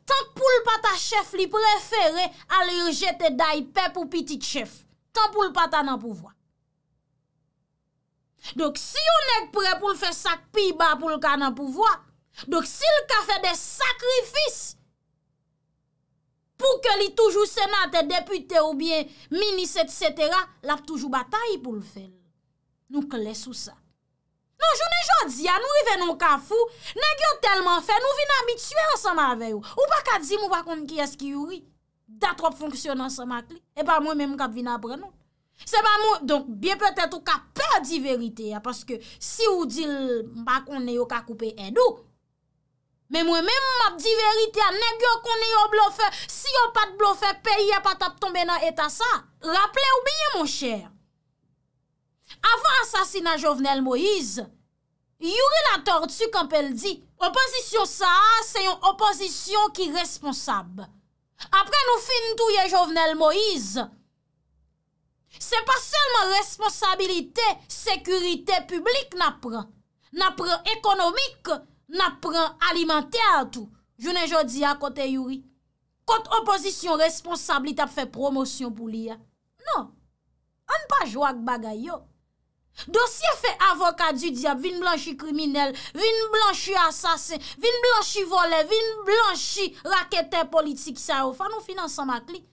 Tan pou l pata chef li preferi alerje te day pe pou pitit chef. Tan pou l pata nan pouvoan. Dok si yo nek pre pou l fe sak pi ba pou l ka nan pouvoa, dok si l ka fe de sakrifis, pou ke li toujou senate, depute ou bien, minis et cetera, lap toujou bataye pou l fe. Nou kle sou sa. Non, jouni jodi ya, nou rive nou ka fou, nek yo telman fe, nou vina mi tue ansama aveyo. Ou pa kadzi mou bakon ki eski yuri, datrop fonksyon ansama kli, e pa mwen men mkap vina pre nou. Se ba mwen, donk, biye petet ou ka pe di verite ya, paske si ou dil, mba konen yo ka koupe endou. Men mwen, men mwen di verite ya, nek yo konen yo blofe, si yo pat blofe, peye pat ap tombe nan etasa. Raple ou biye, mwen chèr. Avan asasina Jovenel Moïse, yuri la tortue kompe el di, oposisyon sa, se yon oposisyon ki responsab. Apre nou fin tou ye Jovenel Moïse, se, Se pa selman responsabilite, sekurite publik na pran. Na pran ekonomik, na pran alimenter an tou. Jounen jodi a kote yuri. Kote oposisyon responsabilite ap fe promosyon pou li a. Non, an pa jwa k bagay yo. Dosye fe avoka du diap, vin blanchi kriminel, vin blanchi asasen, vin blanchi vole, vin blanchi rakete politik sa ou. Fa nou finansan mak li.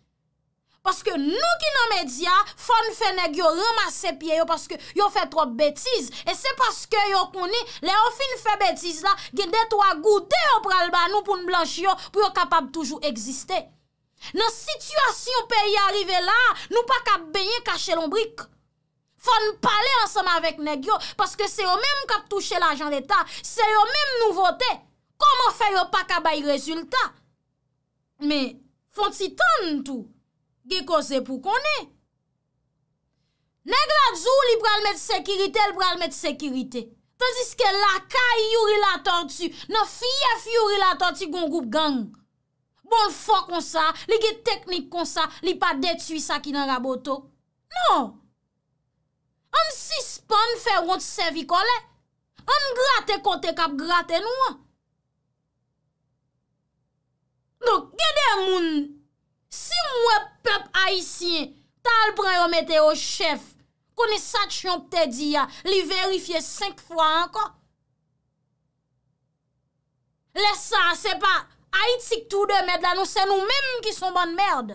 Paske nou ki nan medya, fon fè negyo remase piye yo paske yo fè trope betiz. E se paske yo koni, le yo fin fè betiz la, gen det wak goutè yo pralba nou pou n'blanch yo pou yo kapab toujou eksiste. Nan situasyon pe yi arrive la, nou pa kap beyin kache lombrik. Fon pale ansama vek negyo, paske se yo menm kap touche la jan l'Etat, se yo menm nou votè. Koman fè yo pa kabay rezultat? Me fon titan tout. Ge koze pou konè. Nè gladzou li pral met sekirite, li pral met sekirite. Taziske lakay yu rilatant si, nan fyef yu rilatant si gongoup gang. Bon fò kon sa, li ge teknik kon sa, li pa detui sa ki nan rabotok. Non. An sispan fè wot sevikole. An gratè kontè kap gratè nou an. Non, gede moun... Si mwen pep Haitien tal preyo meteo chef, koni sa chyon te di ya, li verifiye 5 fwa anko. Lesa, se pa Haitik tou de med la nou, se nou menm ki son ban merd.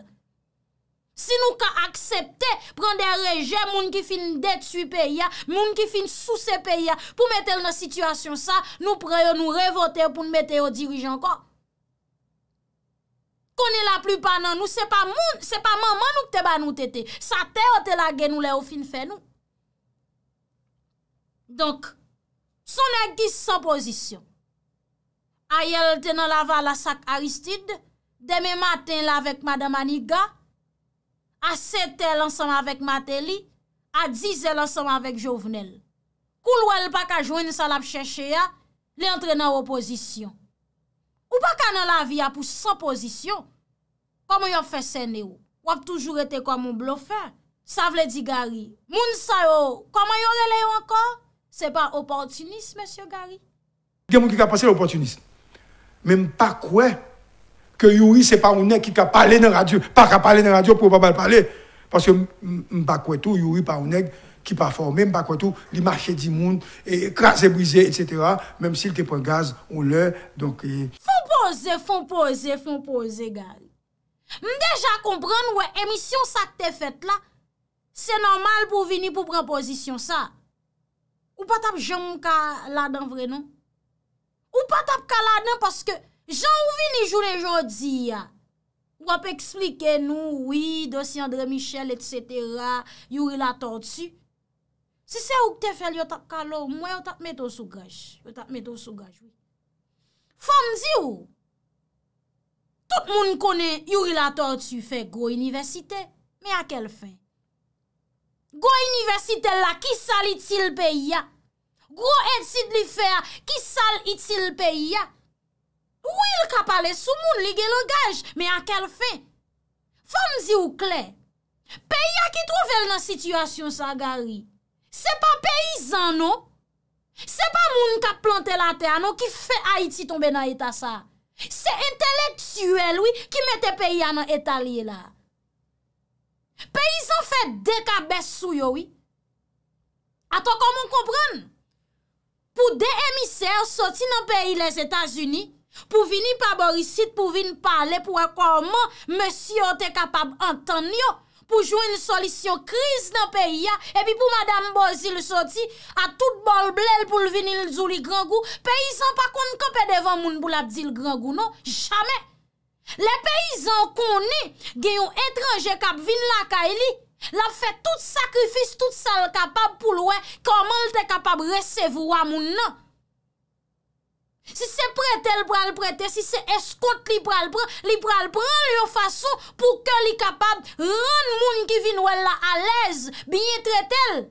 Si nou ka aksepte, pren de reje, moun ki fin detu pe ya, moun ki fin souse pe ya, pou metel nan situasyon sa, nou preyo nou revote pou mwete yo dirijen anko. konè la plupan nan nou, se pa moun, se pa maman nou k te ban nou tete, sa tè ou te la gen nou le ou fin fè nou. Donk, son a gis sa pozisyon. A yel tè nan la val la sak Aristide, demè matin la vek madam Aniga, a setè lansan avèk Mateli, a dizè lansan avèk Jovenel. Koul wèl pa ka jwen sal ap chèche ya, le antre nan opozisyon. Ou pa kane la vi apou sopozisyon? Kwa mwen yo fè sène ou? Wap toujou etè kwa mwen blo fè? Sa vle di gari, moun sa yo, kwa mwen yo rele yo anko? Se pa oportunis, mèsyo gari? Dè mwen ki ka pase l'oportunis. Mè mpa kwe, ke yuri se pa unèk ki ka pale nan radyo. Pa ka pale nan radyo pou mpa bal pale. Paske mpa kwe tou, yuri pa unèk ki pa forme. Mpa kwe tou, li mache di moun, e krasè, bwize, etc. Mèm si lte pou gaz, ou lè, donke... Fonpoze, fonpoze, fonpoze gal. Mdeja kompran wè, emisyon sa te fet la. Se normal pou vini pou prepozisyon sa. Ou pa tap jan mou ka la dan vre nan? Ou pa tap ka la dan paske jan ou vini jounen joun di ya? Ou ap eksplike nou, wè, dosi André Michel, etsetera, yuri la tortsi. Se se ou te fel yo tap ka lo, mwen yo tap meto sou gaj. Yo tap meto sou gaj, wè. Fon zi ou, tout moun kone yu rilator tsu fe, gwo inivesite, me a kel fe? Gwo inivesite la, ki sal itil pe ya? Gwo et si li fe, ki sal itil pe ya? Ou il kap ale sou moun ligel o gaj, me a kel fe? Fon zi ou kle, pe ya ki trovel nan situasyon sa gari? Se pa pe izan nou? Se pa moun ka plante la te anon ki fe Haiti tombe nan etasa. Se entelektuel wii ki mette peyi anon etalye la. Peyi san fe dekabes sou yo wii. Ato komon kompran? Po de emisèr soti nan peyi les Etasuni, pou vini pa borisit, pou vini pale, pou akwaman monsi yo te kapab antan yo. pou jwen yon solisyon kriz nan peyi ya, epi pou madame Bozile soti, a tout bol blel pou l vinil zou li grangou, peyizan pa kon kon pe devan moun boul ap di l grangou non, jame. Le peyizan kon ne, gen yon etranje kap vin la ka e li, l ap fe tout sakrifis tout sal kapab pou l wè, koman l te kapab resevwa moun nan. Si se prete l pral prete, si se eskote li pral pran, li pral pran l yo fason pou ke li kapab rande moun ki vin wè la alèz biye trete l.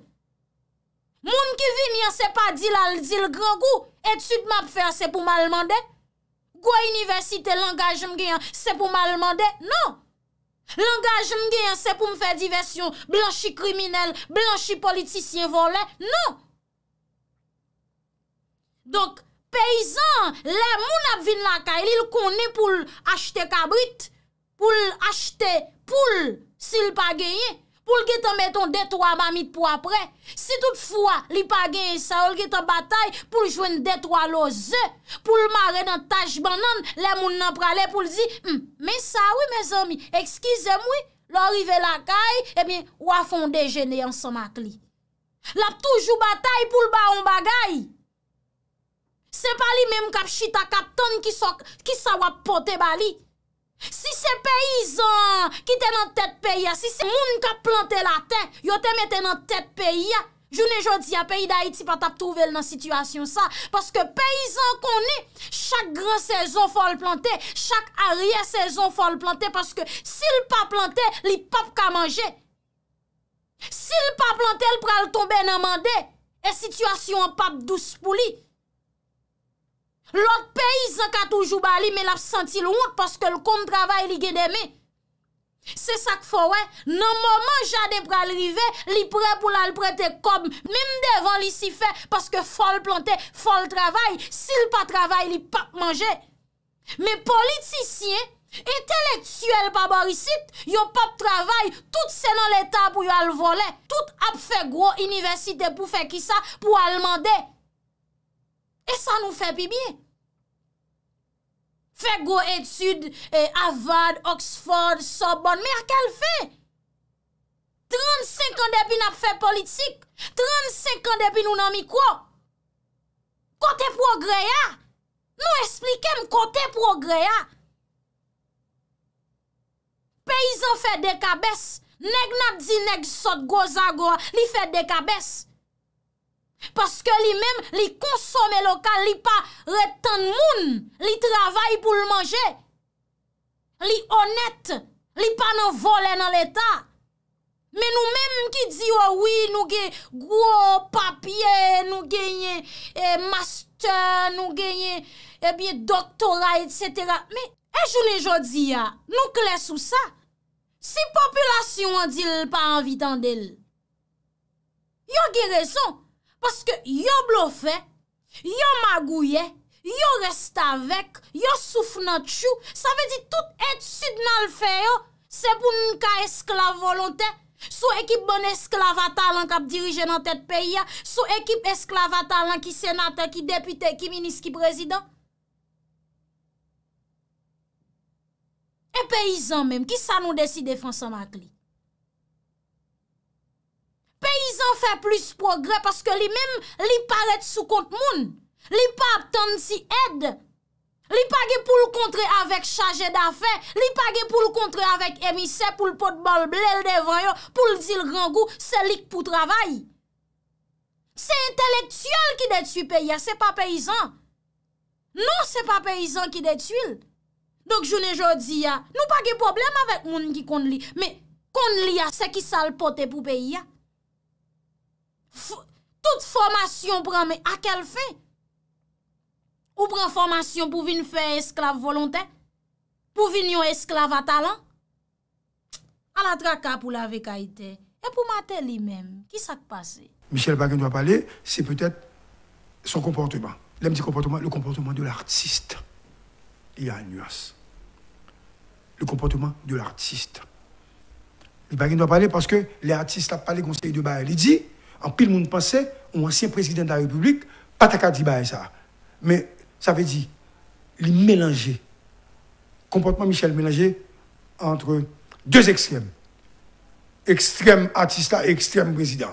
Moun ki vin, yon se pa di l al di l grangou. Etude map fèr se pou m alman de. Gwa universite langaj m genyon se pou m alman de. Non! Langaj m genyon se pou m fè diversyon. Blanchi kriminel, blanchi politisyen volè. Non! Donk, Peyizan, le moun ap vin lakay, li l konen pou l achte kabrit, pou l achte pou l sil pa genye, pou l gete meton detwa mamit pou apre. Si toutfwa li pa genye sa, ou l gete batay pou l jwen detwa lo ze, pou l mare nan taj banan, le moun nan prale pou l zi, mè hmm, sa wè mè zomi, ekskize mwè, l orive lakay, e mi wafon dejenè an somak li. Lap toujou batay pou l baon bagay, se pa li menm kap chita kap ton ki sa wap pote ba li. Si se peyizan ki te nan tet pey ya, si se moun kap plante la ten, yo te mette nan tet pey ya, jounen jodi a peyi da iti patap trouvel nan situasyon sa, paske peyizan koni, chak gran sezon fol plante, chak ariye sezon fol plante, paske si l pa plante, li pap ka manje. Si l pa plante, l pral tombe nan mande, e situasyon pap dous pou li. Lot pey zan ka toujou bali, men ap santi lounk paske l konm travay li gen deme. Se sak fowen, nan moman jade pral rive, li pre pou lal prete kom, menm devan li si fe, paske fol plante, fol travay, si l pa travay, li pap manje. Men politisyen, enteleksyel pa barisit, yo pap travay, tout se nan leta pou yo al volen. Tout ap fe gro inivesite pou fe kisa pou al mande. E sa nou fe pi biye. Fe go etude, e, avad, Oxford, Sorbonne, me a kel fe? 35 an depi nap fe politik, 35 an depi nou nan mi kwa? Kote progre ya? Nou esplikem kote progre ya? Peizan fe dekabes, neg nat di neg sot goza go, li fe dekabes. Paske li men, li konsome lokal, li pa retan moun, li travay pou l manje. Li onet, li pa nan vole nan l etat. Men nou men ki di, woui, oh nou ge gwo papye, nou genye eh, master, nou genye eh, doktora, etc. Men, e jounen jodi ya, nou kles ou sa, si populasyon an dil pa an vitan del, yon ge rezon. Paske yo blofe, yo magouye, yo reste avek, yo souf nan tchou, sa ve di tout et sud nan l feyo. Se pou nou ka esklave volontè, sou ekip bon esklavata lan kap dirije nan tèt peyi ya, sou ekip esklavata lan ki senata, ki depute, ki minis, ki prezident. E peyizan menm, ki sa nou deside François Maclique? Peyizan fè plus progrè, paske li mèm li palèd sou kont moun. Li pa ap tènd si ed. Li pagè pou l'kontre avèk chage da fè. Li pagè pou l'kontre avèk emise, pou l'potbol blèl devan yo, pou l'dil rangou, selik pou travay. Se intelektüel ki detu peyi ya, se pa peyzan. Non, se pa peyzan ki detu il. Donk jounen jò di ya, nou pagè problem avèk moun ki kont li, me kont li ya se ki sal potè pou peyi ya. toute formation prend, mais à quelle fin? Ou prend formation pour venir faire esclave volontaire? Pour venir esclave à talent? À la traka pour la vécaïté. Et pour mater lui-même, qui s'est passé? Michel Baguen doit parler, c'est peut-être son comportement. petit comportement, le comportement de l'artiste. Il y a une nuance. Le comportement de l'artiste. Le doit parler parce que l'artiste a les conseil de bail. Il dit, en pile, monde pensait, un ancien président de la République, pas ça. Mais ça veut dire, il mélanger. Comportement Michel mélanger entre deux extrêmes. Extrême artiste et extrême président.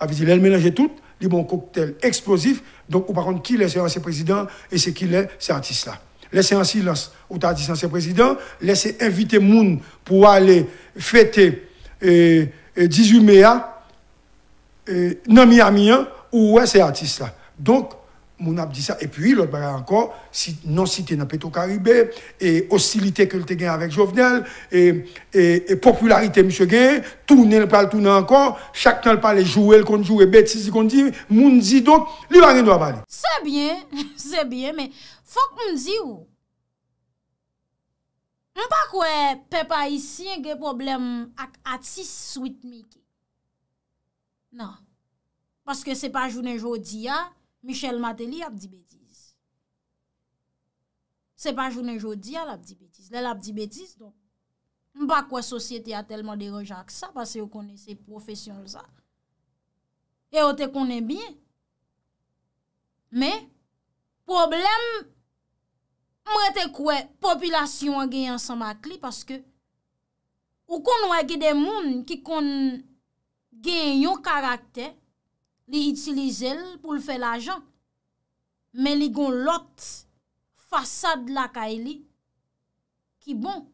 Ça veut dire, il mélangeait tout, il un cocktail explosif. Donc, par contre, qui est ancien président et ce qui est, c'est artiste-là laissez en silence ou t'as dit ancien président, laissez inviter moun pour aller fêter 18 euh, euh, mai E, nan mi a mi an, ou wè se atis la. Donk, moun ap di sa. E pi, lòt bè ankon, si non nan site nan peto karibè, e oscilite ke lte gen avèk jovenel, e, e, e popularite msè gen, toune lpal toune ankon, chaknen lpal e jouel konjou e betis konjim, moun zi donk, li wè gen wè bè li. Se bien, se *laughs* bien, mè fòk moun zi ou. Mwen pa kwe pepa isi, mwen gen problem ak atis souit mi ki. Nan. Paske se pa jounen jodi ya, Michel Mateli ap di betis. Se pa jounen jodi ya, l ap di betis. Don, mba kwa sosyete a telman deroja ak sa, paske yo kone se profesyon l za. E yo te kone bin. Me, problem, mre te kwe, populasyon a gen yon san makli, paske, ou kon wak de moun ki kon gen yon karakter li itilize pou l fè la jan, men li gon lot fasad laka e li ki bon.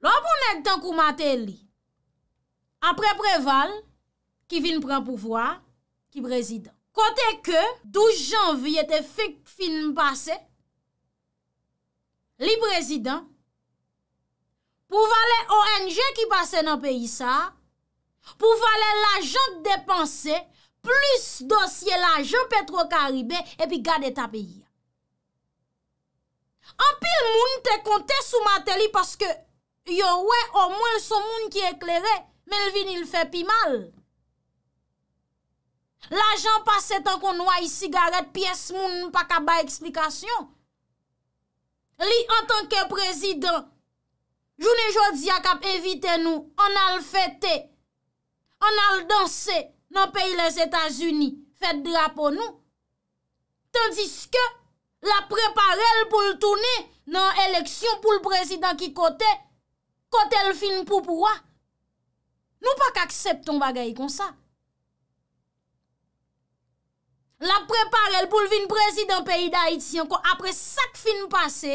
Lo pou net tan kou mater e li, apre preval ki vin pran pouvwa ki prezident. Kote ke 12 janvi ete fik fin basè, li prezident pou vale ONG ki basè nan peyi sa, pou vale l'ajant depanse, plus dosye l'ajant petro karibè, epi gade tapè yi. Anpil moun te kontè sou matè li, paske yon wè, an moun son moun ki eklerè, men vinil fè pi mal. L'ajant pase tan kon waye sigaret, pi es moun nou pa kaba eksplikasyon. Li an tanke prezident, jounen jòdzi akap evite nou, an al fète, an al danse nan peyi les Etats-Unis, fet drapo nou, tandis ke la preparel pou l'touni, nan eleksyon pou l'prezident ki kote, kote l'film pou pouwa, nou pa kaksepton bagay kon sa. La preparel pou l'vin prezident peyi d'Haïtien, kon apre sak film pase,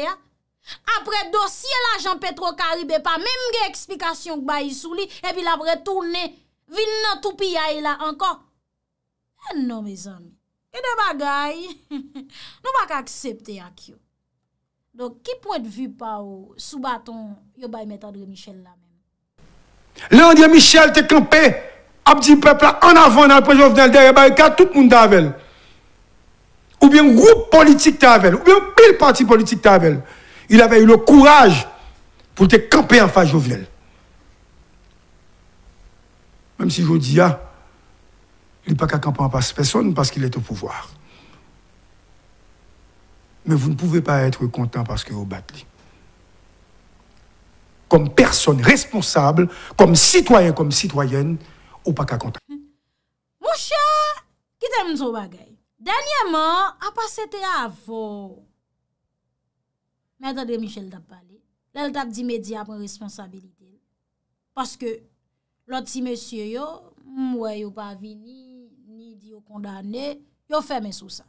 apre dosye la Jean-Petro Karibé, pa mèm ge eksplikasyon k bayi souli, epi la pretouni, Vin nan toupi yae la ankon. E non me zan. E de bagay. *laughs* Nou bak aksepte ak yo. Don ki pou ete vi pa ou sou baton yobay metan diye Michel la. Le an diye Michel te kampe abdi pepla an avon nan prejovnel derye. Ba yon ka tout moun davel. Ou bien group politik davel. Ou bien pil parti politik davel. Il ave yon le kouraj pou te kampe an fa jovnel. Mem si jodi ya, ah, li pa ka kampan pa spesyon pask il et o pouvoir. Men vou ne pouve pa etre kontan pask e obat li. Kom person responsable, kom sitwayen, kom sitwayen, ou pa ka kontan. Mou chan, kitè moun sou bagay. Danyèman, apas ete avon. Mèndade Michel dap pale. Lèl dap di medya mwen responsabilite. Paske, Loti mèsyè yo, mwen yo pa vi ni di yo kondane, yo fèmè sou sa.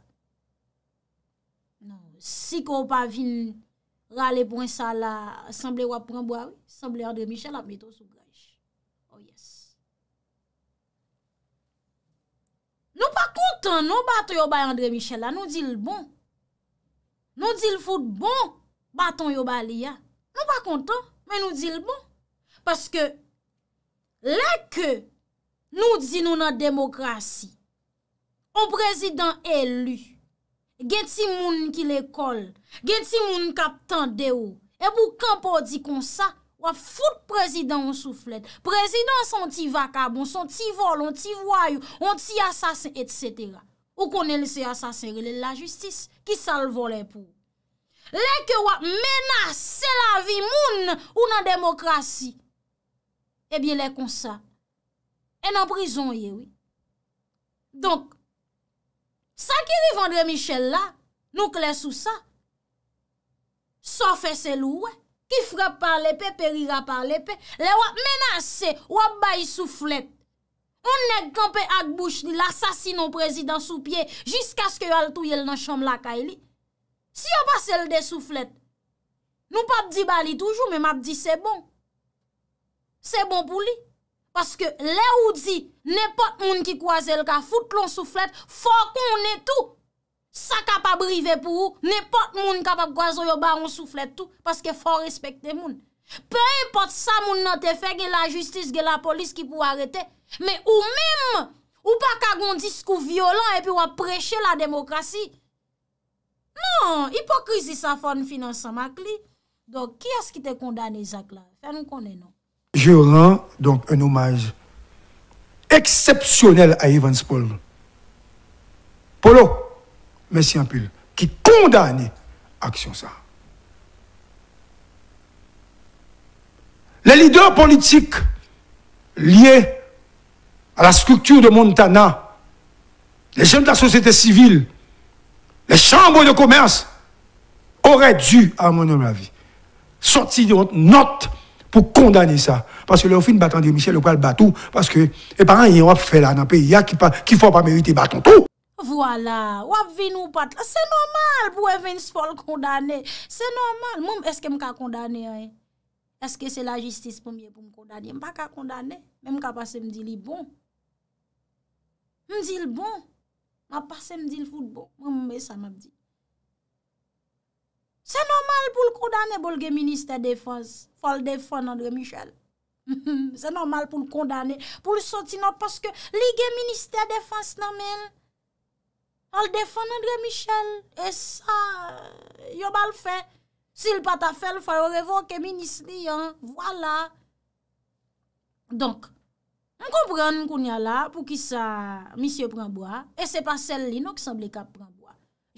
Non, si ko pa vi rale pou en sa la, Assemble wap pran bo a, Assemble André Michel ap meto sou graj. Oh yes. Nou pa kontan nou baton yo bay André Michel la, nou di l bon. Nou di l foute bon, baton yo bay li ya. Nou pa kontan, men nou di l bon. Paske... Lè ke nou di nou nan demokrasi, an prezidant elu, gen ti moun ki le kol, gen ti moun kap tan de ou, e bou kampo di kon sa, wap foute prezidant an souflet, prezidant an son ti vakab, an son ti vol, an ti vwayou, an ti asasen, etc. Ou kon el se asasen, le la justis ki sal volen pou. Lè ke wap menas, se la vi moun ou nan demokrasi, Ebyen eh lè konsa, en an prison yè wè. Donk, sa ki rivandre Michel la, nou kles ou sa, sa fè sel ou wè, ki frap par lèpe, perira par lèpe, lè wè menase, wè bay souflet, moun nèk kampe ak bouch li, l'assassin an prezident soupye, jiskas ke yo al touyèl nan chom lakay li. Si yo pas sel de souflet, nou pap di bali toujou, mè map di se bon. se bon pou li. Paske le ou di, nepot moun ki kwa zel ka foute lonsou flet, fò kon ne tou. Sa ka pa brive pou ou, nepot moun ka pa kwa zon yo ba lonsou flet tou, paske fò respekte moun. Pe import sa moun nan te fe, gen la justis, gen la polis ki pou arete, me ou mèm, ou pa ka gondi skou violent, epi wap preche la demokrasi. Non, hipokrisi sa fò n'finansan mak li. Don, ki as ki te kondane Zak la? Fè nou konnen nou. je rends donc un hommage exceptionnel à Evans Paul. Polo, merci un pile, qui condamne action ça. Les leaders politiques liés à la structure de Montana, les jeunes de la société civile, les chambres de commerce auraient dû, à mon avis, sortir de notre pou kondane sa. Paske lè ou fin batan di Michel, ou pal batou, paske e paran yon wap fè la nan pe, yak ki fò pa merite baton tou. Voilà, wap vin ou pat, se nomal pou wè vin s'fol kondane. Se nomal. Moun, eske m ka kondane? Eske se la jistis pou m ye pou m kondane? M pa ka kondane. M m ka pase m di li bon. M di li bon. M a pase m di li foun bon. M mè sa m a di. Se normal pou l kondane bol gen Ministè Défense, fò l défense André Michel. Se *laughs* normal pou l kondane, pou l soti nan, paske li gen Ministè Défense nan men, fò l défense André Michel. E sa, yo bal fè, si l patafèl fò yo revò ke Ministè diyan, wala. Donk, m konprenn koun ya la, pou ki sa, misye pranbo a, e se pa sel li, nou ki sanble kap pranbo.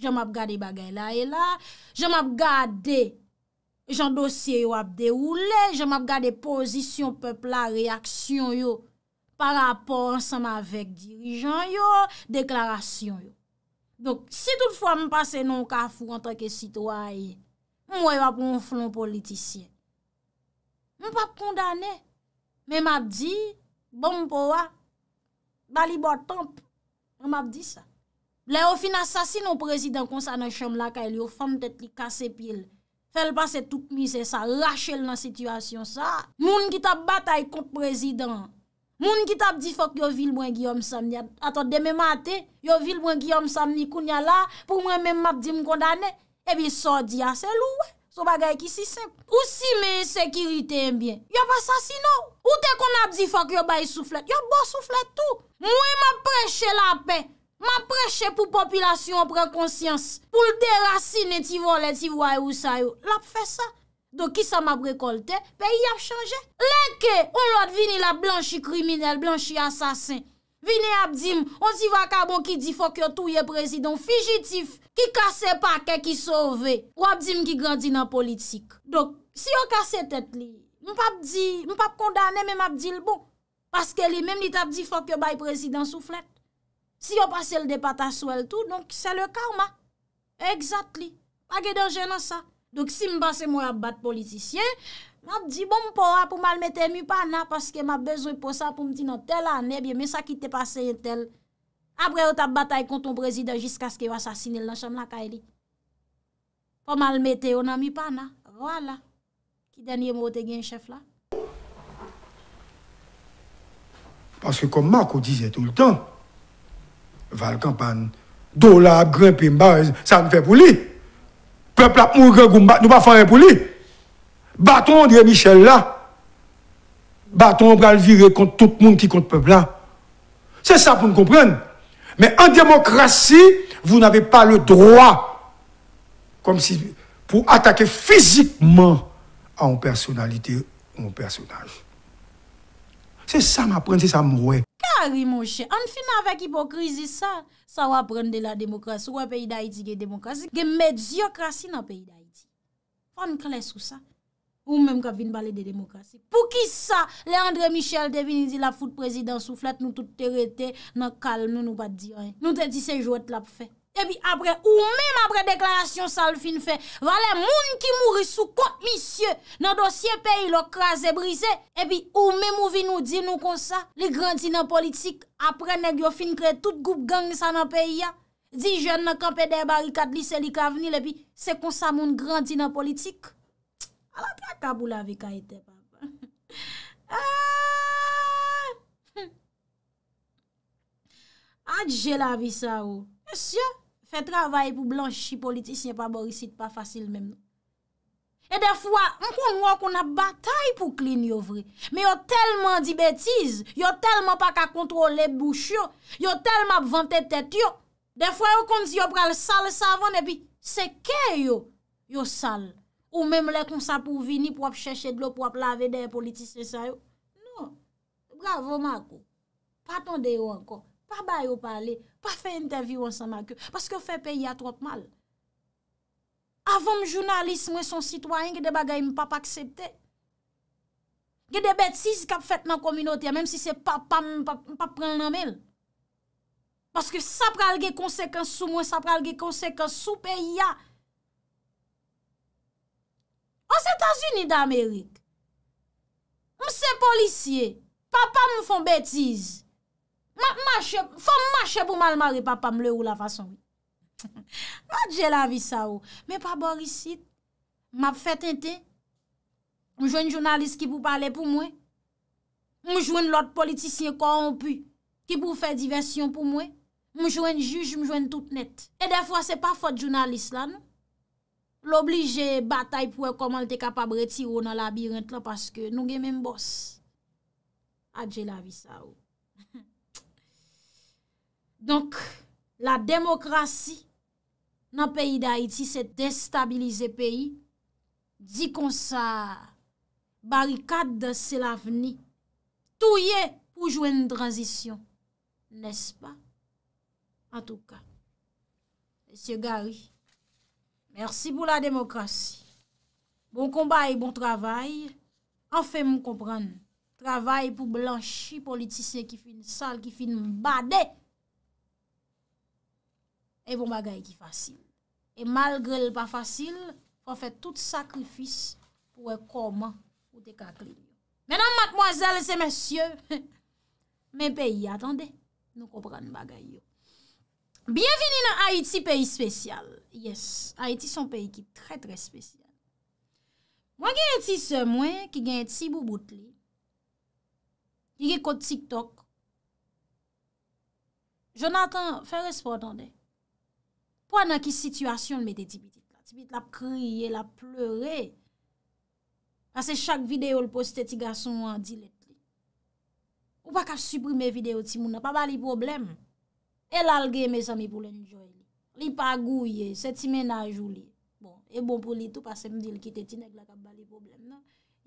Je m'ap gade bagay la e la, je m'ap gade jan dosye yo ap deroule, je m'ap gade pozisyon pepla reaksyon yo par rapport ansanm avek dirijan yo, deklarasyon yo. Donk, si toutfwa m'pase non kafou antreke sitwa e, mwen wap moun flon politisyen. Mwen pap kondane, men m'ap di, bon m'po wa, bali botanp, mwen m'ap di sa. La yo fin asasino prezident kon sa nan chanm la ka el yo fam tet li kase pil. Fel pa se touk mi se sa, rache el nan situasyon sa. Moun ki tap batay kon prezident. Moun ki tap di fok yo vil mwen Giyom Sam ni atot de me mate. Yo vil mwen Giyom Sam ni koun ya la pou mwen men map di m kondane. Ebi eh so di ase ah, lou we. So bagay ki sisem. Ou si men sekirite en eh bien. Yo pa asasino. Ou te kon ap di fok yo bay souflet. Yo bo souflet tou. Mwen ma preche la pey. Ma preche pou popilasyon prekonsyans, pou l dey rasine ti vole, ti voye ou sayo. Lap fe sa, do ki sa map rekolte, pe y ap chanje. Len ke, ou lot vini la blanchi kriminel, blanchi asasen. Vini ap di m, ou di vaka bon ki di fok yo touye prezidon figitif, ki kase pa ke ki sove, ou ap di m ki grandi nan politik. Dok, si yo kase tet li, m pap di, m pap kondane, m ap di l bo. Paske li, mèm li tap di fok yo bay prezidon souflete. Si yo pase l depata sou el tou, donk se le karma. Exat li. Bon, ma ge denje nan sa. Donk si mba se mwen ap bat politisyen, ma di bon mpora pou malmete mipana paske ma bezou pou sa pou mti nan tel ane, bie men sa ki te pase yon tel. Apre yo tap batay konton brezida jiska se ki yo asasine lansham lakay li. Po malmete, yon nan mipana. Voilà. Ki denye mwote gen chef la. Paske kon mako dize tout ane, Valcampagne, dollar, grimpe, ça nous fait pour lui. Peuple a mouru, nous ne pas faire pour lui. Bâton André Michel là. Bâton, on va le virer contre tout le monde qui compte peuple là. C'est ça pour nous comprendre. Mais en démocratie, vous n'avez pas le droit, comme si, pour attaquer physiquement à une personnalité ou un personnage. Se sa m apren, se sa m wè. Kari mon chè, an fin avèk hipokrizi sa, sa wè apren de la demokrasi, wè peyi da iti gen demokrasi, gen medziokrasi nan peyi da iti. Pan m kle sou sa, ou mèm ka vin bale de demokrasi. Pou ki sa, Leandre Michel devini di la foute prezident sou flèt, nou tout te rete, nan kal, nou nou bat di an. Nou te di se jwèt la pou fè. Epi apre ou mèm apre deklarasyon sa l fin fè, valè moun ki mouri sou kont misye, nan dosye peyi lò krasè brise, epi ou mèm ou vi nou di nou konsa, li grandine politik, apre neg yo fin kre tout goup gang sa nan peyi ya, di jen nan kampède barikat lise li kavni, lepi se konsa moun grandine politik. A la pi akabou la vi ka ite, papa. A di jen la vi sa ou, mèsyon, Fè travaye pou blanchi politis yon pa borisit pa fasil menm nou. E defwa, mkou mwen kon ap batay pou klini yo vre. Me yo telman di betiz, yo telman pa ka kontrole bouch yo, yo telman ap vante tet yo. Defwa yo kon si yo pral sal savon e pi seke yo, yo sal. Ou menm le kon sa pou vini pou ap cheshe dlo pou ap lave de politis se sa yo. Nou, bravo makou, paton de yo ankon. Pa bay ou pale, pa fe interview an sa ma kyo, paske ou fe peya trop mal. Avon m jounalisme ou son sitwanyen, ge de bagay m papa aksepte. Ge de betiz kap fet nan kominoti, menm si se papa m pa pren nan mel. Paske sa pral ge konsekans sou mwen, sa pral ge konsekans sou peya. An S.A.D. M se polisye, papa m fon betiz. Ma fòm mache pou malmari pa pa mle ou la fason. *laughs* Oh. Ma dje la vi sa ou. Me pa bor isi, ma fè tentè, mou jwen jounalist ki pou pale pou mwen, mou jwen lot politisyen ko an pu, ki pou fè diversyon pou mwen, mou jwen juj, mou jwen tout net. E defo se pa fòt jounalist la nou. L'oblige batay pou e komal te kapab retiro nan labirent la paske nou gen men mbos. A dje la vi sa ou. Oh. Donk, la demokrasi nan peyi da Haiti, se destabilize peyi, di kon sa barikade se la veni. Tou ye pou jwen transisyon, nes pa? An tou ka. Mese Gari, mersi pou la demokrasi. Bon kombay, bon travay, an fe mou kompran. Travay pou blanchi politisyen ki fin sal, ki fin badè. E bon bagay ki fasil. E mal gre l pa fasil, kon fè tout sakrifis pou e koman ou dekakli. Menan matmoazel se monsye, men peyi, atande, nou kopran bagay yo. Bienveni nan Haiti, peyi spesyal. Yes, Haiti son peyi ki tre tre spesyal. Mwen gen ti se mwen, ki gen ti bou boutli, ki gen kote TikTok, Jonathan, fè respon atande, Pwa nan ki situasyon l mette ti biti la, ti biti la kriye, la plere. Kase chak videyo l poste ti gason an di let li. Ou pa ka suprime videyo ti moun an, pa ba li problem. E lalge me sa mi pou lenjoy li. Li pa gouye, se ti menaj ou li. Bon, e bon pou li tou, kase mdi l kite ti nek la ka ba li problem nan.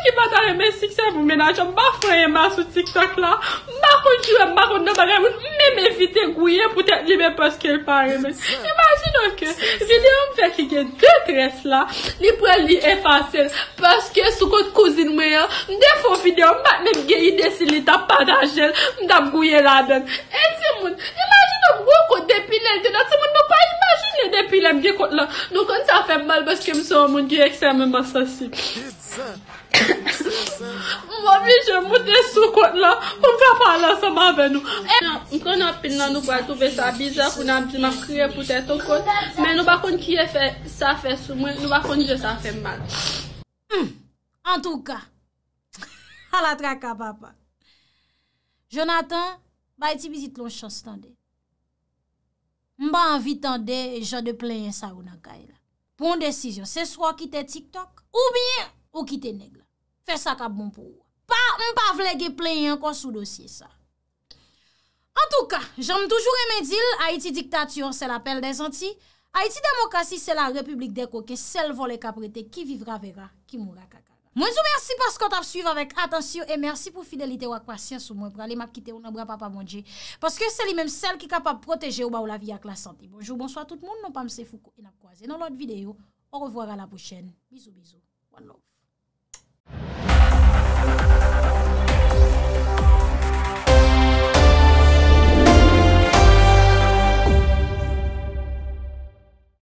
ou mwen aje mwen sukse moun menaj yo mwen fwoye mwen sou tik tok la mwen kon jwem mwen kon do mwen mwen mwen mwen vite gweye pou tek jweme paske l paremen imajin ou ke videon mwen fweke gen dekres la li pre li efase l paske sou kote kozin mwen ya mwen defon videon mwen mwen gen yi desi lita padaje l mwen dam gweye la den e ti mwen imajin ou mwen kote depile l genat si mwen mwen pa imajin l depile mwen gen kote la nou kon sa fwe mal baske mwen so mwen gen eksem mwen masasip kit zan Mwa mi je mwote sou kote la Mwa pa la seman ve nou e, Mwen kon apin nan nou kwa touve sa bizak Mwen apin man kriye pote tou kote Men nou bakon kiye sa fe sou mwen Nou bakon kiye sa fe man hmm, En tou ka Hala *laughs* traka papa Jonathan Bay ti vizit lon chos tande Mwa anvi tande E jan de plenye sa ou nan kaye la Pon desisyon se swa ki te tiktok Ou biye ou ki te negli fè sa kap bon pou ou. Pa, m pa vle ge pleyen kon sou dosye sa. En tou ka, j am toujou remedil, Haiti diktatiyon, se la pel non, de zanti, Haiti demokrasi, se la republik deko, ke sel von le kap rete, ki vivra vera, ki mou la kakada. Mwen sou mersi paskot ap suyv avèk, atensyon, e mersi pou fidelite wakwa, siensou mwen, pralim ap kite ou nabra pa pa mounje, paske sel li menm sel ki kapap proteje ou ba ou la vi ak la santi. Bonjour, bonsoit tout moun, non pa mse foukou, en ap kwaze nan lot videyo, orvoar a la Música